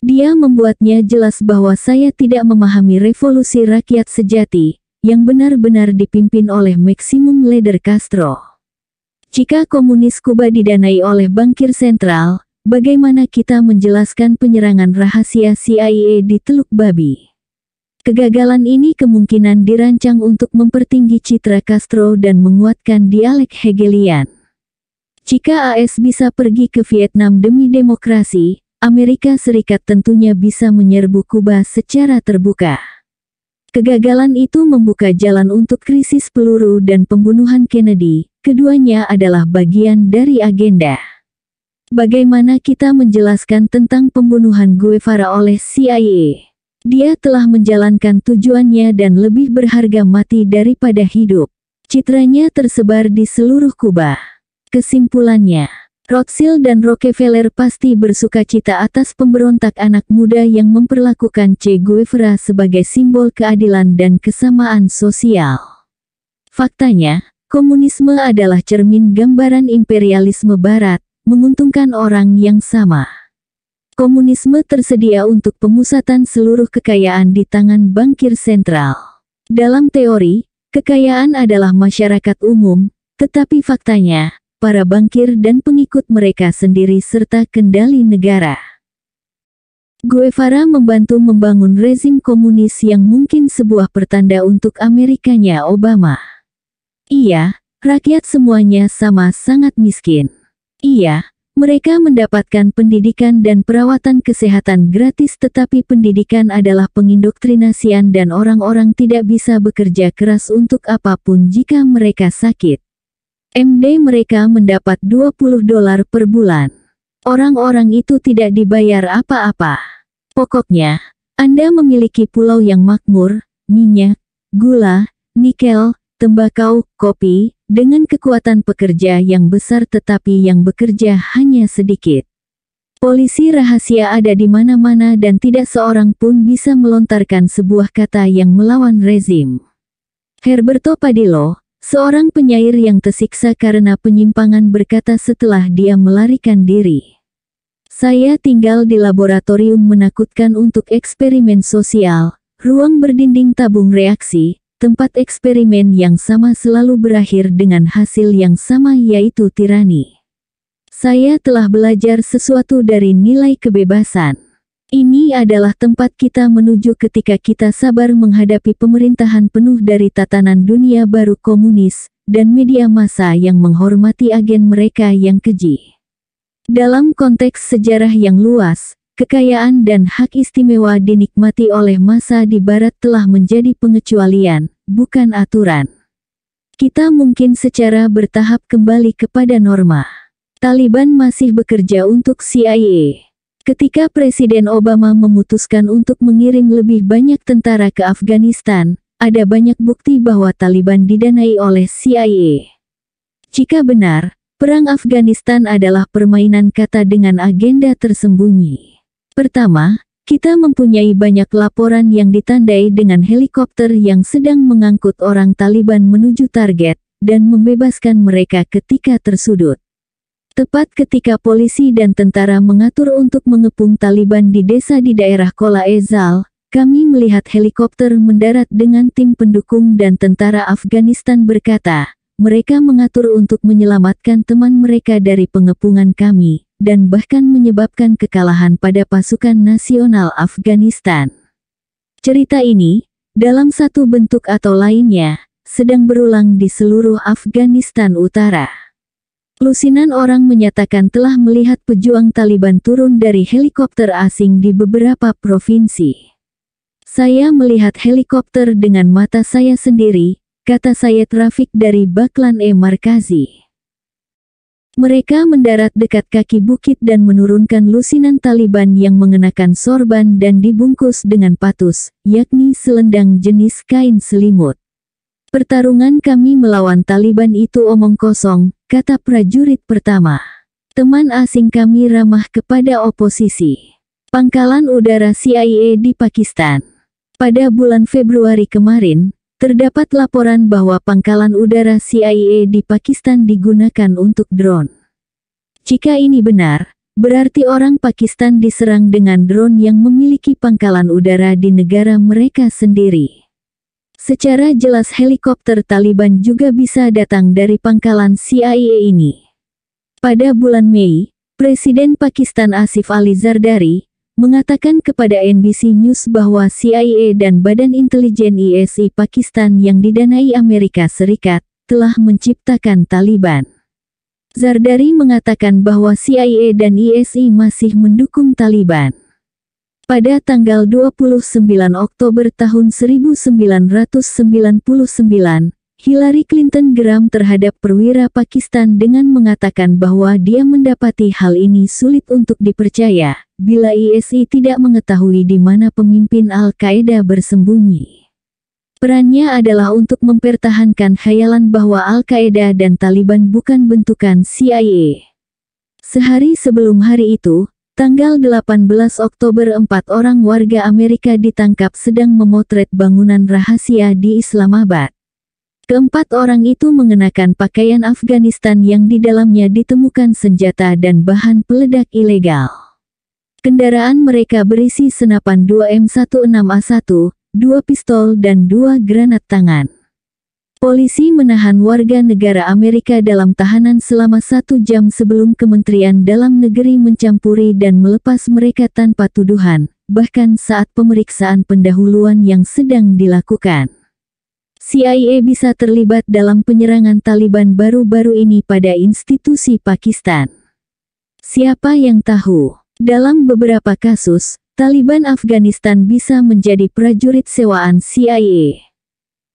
Dia membuatnya jelas bahwa saya tidak memahami revolusi rakyat sejati, yang benar-benar dipimpin oleh Maximum Leder Castro. Jika komunis Kuba didanai oleh bankir sentral, Bagaimana kita menjelaskan penyerangan rahasia CIA di Teluk Babi? Kegagalan ini kemungkinan dirancang untuk mempertinggi citra Castro dan menguatkan dialek Hegelian. Jika AS bisa pergi ke Vietnam demi demokrasi, Amerika Serikat tentunya bisa menyerbu Kuba secara terbuka. Kegagalan itu membuka jalan untuk krisis peluru dan pembunuhan Kennedy, keduanya adalah bagian dari agenda. Bagaimana kita menjelaskan tentang pembunuhan Guevara oleh CIA? Dia telah menjalankan tujuannya dan lebih berharga mati daripada hidup. Citranya tersebar di seluruh Kuba. Kesimpulannya, Rothschild dan Rockefeller pasti bersuka cita atas pemberontak anak muda yang memperlakukan Che Guevara sebagai simbol keadilan dan kesamaan sosial. Faktanya, komunisme adalah cermin gambaran imperialisme barat, menguntungkan orang yang sama. Komunisme tersedia untuk pemusatan seluruh kekayaan di tangan bankir sentral. Dalam teori, kekayaan adalah masyarakat umum, tetapi faktanya, para bankir dan pengikut mereka sendiri serta kendali negara. Guevara membantu membangun rezim komunis yang mungkin sebuah pertanda untuk Amerikanya Obama. Iya, rakyat semuanya sama sangat miskin. Iya, mereka mendapatkan pendidikan dan perawatan kesehatan gratis tetapi pendidikan adalah pengindoktrinasian dan orang-orang tidak bisa bekerja keras untuk apapun jika mereka sakit. MD mereka mendapat 20 dolar per bulan. Orang-orang itu tidak dibayar apa-apa. Pokoknya, Anda memiliki pulau yang makmur, minyak, gula, nikel, tembakau, kopi, dengan kekuatan pekerja yang besar tetapi yang bekerja hanya sedikit. Polisi rahasia ada di mana-mana dan tidak seorang pun bisa melontarkan sebuah kata yang melawan rezim. Herberto Padillo, seorang penyair yang tersiksa karena penyimpangan berkata setelah dia melarikan diri. Saya tinggal di laboratorium menakutkan untuk eksperimen sosial, ruang berdinding tabung reaksi, tempat eksperimen yang sama selalu berakhir dengan hasil yang sama yaitu tirani. Saya telah belajar sesuatu dari nilai kebebasan. Ini adalah tempat kita menuju ketika kita sabar menghadapi pemerintahan penuh dari tatanan dunia baru komunis dan media massa yang menghormati agen mereka yang keji. Dalam konteks sejarah yang luas, Kekayaan dan hak istimewa dinikmati oleh masa di barat telah menjadi pengecualian, bukan aturan. Kita mungkin secara bertahap kembali kepada norma. Taliban masih bekerja untuk CIA. Ketika Presiden Obama memutuskan untuk mengirim lebih banyak tentara ke Afghanistan, ada banyak bukti bahwa Taliban didanai oleh CIA. Jika benar, perang Afghanistan adalah permainan kata dengan agenda tersembunyi. Pertama, kita mempunyai banyak laporan yang ditandai dengan helikopter yang sedang mengangkut orang Taliban menuju target, dan membebaskan mereka ketika tersudut. Tepat ketika polisi dan tentara mengatur untuk mengepung Taliban di desa di daerah Kola Ezal, kami melihat helikopter mendarat dengan tim pendukung dan tentara Afghanistan berkata, mereka mengatur untuk menyelamatkan teman mereka dari pengepungan kami dan bahkan menyebabkan kekalahan pada pasukan nasional Afghanistan. Cerita ini, dalam satu bentuk atau lainnya, sedang berulang di seluruh Afghanistan Utara. Lusinan orang menyatakan telah melihat pejuang Taliban turun dari helikopter asing di beberapa provinsi. Saya melihat helikopter dengan mata saya sendiri, kata saya trafik dari Baklan E. Markazi. Mereka mendarat dekat kaki bukit dan menurunkan lusinan Taliban yang mengenakan sorban dan dibungkus dengan patus, yakni selendang jenis kain selimut. Pertarungan kami melawan Taliban itu omong kosong, kata prajurit pertama. Teman asing kami ramah kepada oposisi. Pangkalan udara CIA di Pakistan. Pada bulan Februari kemarin, Terdapat laporan bahwa pangkalan udara CIA di Pakistan digunakan untuk drone. Jika ini benar, berarti orang Pakistan diserang dengan drone yang memiliki pangkalan udara di negara mereka sendiri. Secara jelas helikopter Taliban juga bisa datang dari pangkalan CIA ini. Pada bulan Mei, Presiden Pakistan Asif Ali Zardari mengatakan kepada NBC News bahwa CIA dan Badan Intelijen ISI Pakistan yang didanai Amerika Serikat telah menciptakan Taliban. Zardari mengatakan bahwa CIA dan ISI masih mendukung Taliban. Pada tanggal 29 Oktober tahun 1999, Hillary Clinton geram terhadap perwira Pakistan dengan mengatakan bahwa dia mendapati hal ini sulit untuk dipercaya, bila ISI tidak mengetahui di mana pemimpin Al-Qaeda bersembunyi. Perannya adalah untuk mempertahankan khayalan bahwa Al-Qaeda dan Taliban bukan bentukan CIA. Sehari sebelum hari itu, tanggal 18 Oktober empat orang warga Amerika ditangkap sedang memotret bangunan rahasia di Islamabad. Keempat orang itu mengenakan pakaian Afghanistan yang di dalamnya ditemukan senjata dan bahan peledak ilegal. Kendaraan mereka berisi senapan 2M16A1, dua pistol dan dua granat tangan. Polisi menahan warga negara Amerika dalam tahanan selama satu jam sebelum Kementerian Dalam Negeri mencampuri dan melepas mereka tanpa tuduhan, bahkan saat pemeriksaan pendahuluan yang sedang dilakukan. CIA bisa terlibat dalam penyerangan Taliban baru-baru ini pada institusi Pakistan. Siapa yang tahu? Dalam beberapa kasus, Taliban Afghanistan bisa menjadi prajurit sewaan CIA.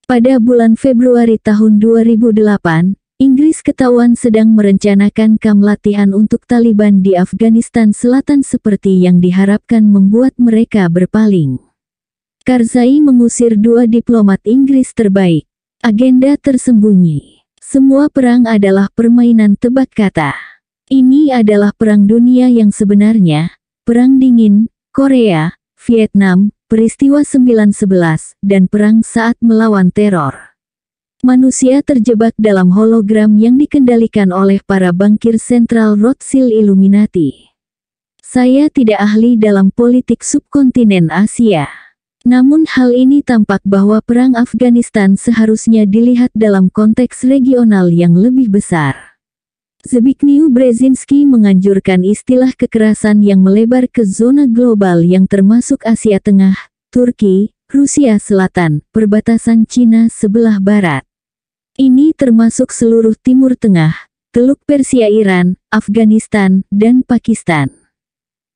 Pada bulan Februari tahun 2008, Inggris ketahuan sedang merencanakan kam latihan untuk Taliban di Afghanistan Selatan seperti yang diharapkan membuat mereka berpaling. Karzai mengusir dua diplomat Inggris terbaik. Agenda tersembunyi. Semua perang adalah permainan tebak kata. Ini adalah perang dunia yang sebenarnya, Perang Dingin, Korea, Vietnam, peristiwa 911, dan perang saat melawan teror. Manusia terjebak dalam hologram yang dikendalikan oleh para bangkir sentral Rothschild Illuminati. Saya tidak ahli dalam politik subkontinen Asia. Namun hal ini tampak bahwa perang Afghanistan seharusnya dilihat dalam konteks regional yang lebih besar. Zbigniew Brzezinski menganjurkan istilah kekerasan yang melebar ke zona global yang termasuk Asia Tengah, Turki, Rusia Selatan, perbatasan Cina sebelah barat. Ini termasuk seluruh Timur Tengah, Teluk Persia Iran, Afghanistan, dan Pakistan.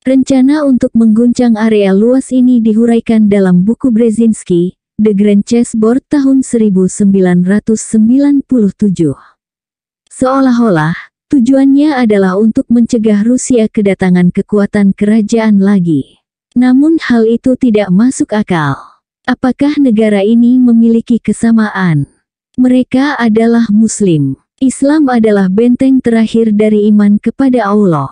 Rencana untuk mengguncang area luas ini dihuraikan dalam buku Brzezinski, The Grand Chessboard tahun 1997. Seolah-olah, Tujuannya adalah untuk mencegah Rusia kedatangan kekuatan kerajaan lagi. Namun hal itu tidak masuk akal. Apakah negara ini memiliki kesamaan? Mereka adalah Muslim. Islam adalah benteng terakhir dari iman kepada Allah.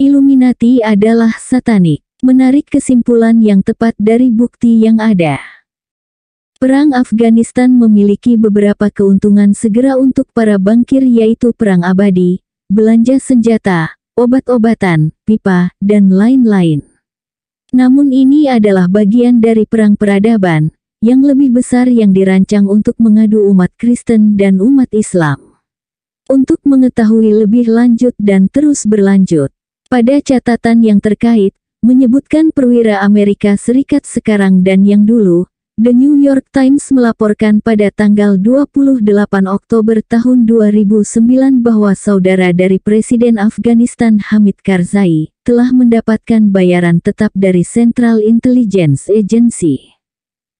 Illuminati adalah satanik. Menarik kesimpulan yang tepat dari bukti yang ada. Perang Afghanistan memiliki beberapa keuntungan segera untuk para bangkir yaitu perang abadi, belanja senjata, obat-obatan, pipa, dan lain-lain. Namun ini adalah bagian dari perang peradaban, yang lebih besar yang dirancang untuk mengadu umat Kristen dan umat Islam. Untuk mengetahui lebih lanjut dan terus berlanjut, pada catatan yang terkait, menyebutkan perwira Amerika Serikat sekarang dan yang dulu, The New York Times melaporkan pada tanggal 28 Oktober tahun 2009 bahwa saudara dari Presiden Afghanistan Hamid Karzai telah mendapatkan bayaran tetap dari Central Intelligence Agency.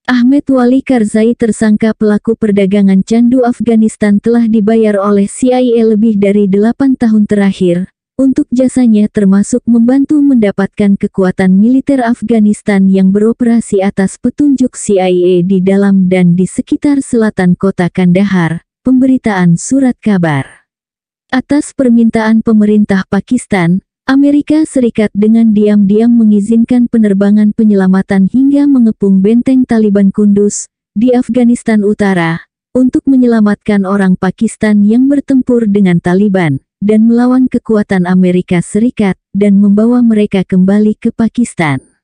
Ahmed Wali Karzai tersangka pelaku perdagangan candu Afghanistan telah dibayar oleh CIA lebih dari 8 tahun terakhir, untuk jasanya termasuk membantu mendapatkan kekuatan militer Afghanistan yang beroperasi atas petunjuk CIA di dalam dan di sekitar selatan kota Kandahar, pemberitaan surat kabar. Atas permintaan pemerintah Pakistan, Amerika Serikat dengan diam-diam mengizinkan penerbangan penyelamatan hingga mengepung benteng Taliban Kunduz di Afghanistan Utara untuk menyelamatkan orang Pakistan yang bertempur dengan Taliban dan melawan kekuatan Amerika Serikat, dan membawa mereka kembali ke Pakistan.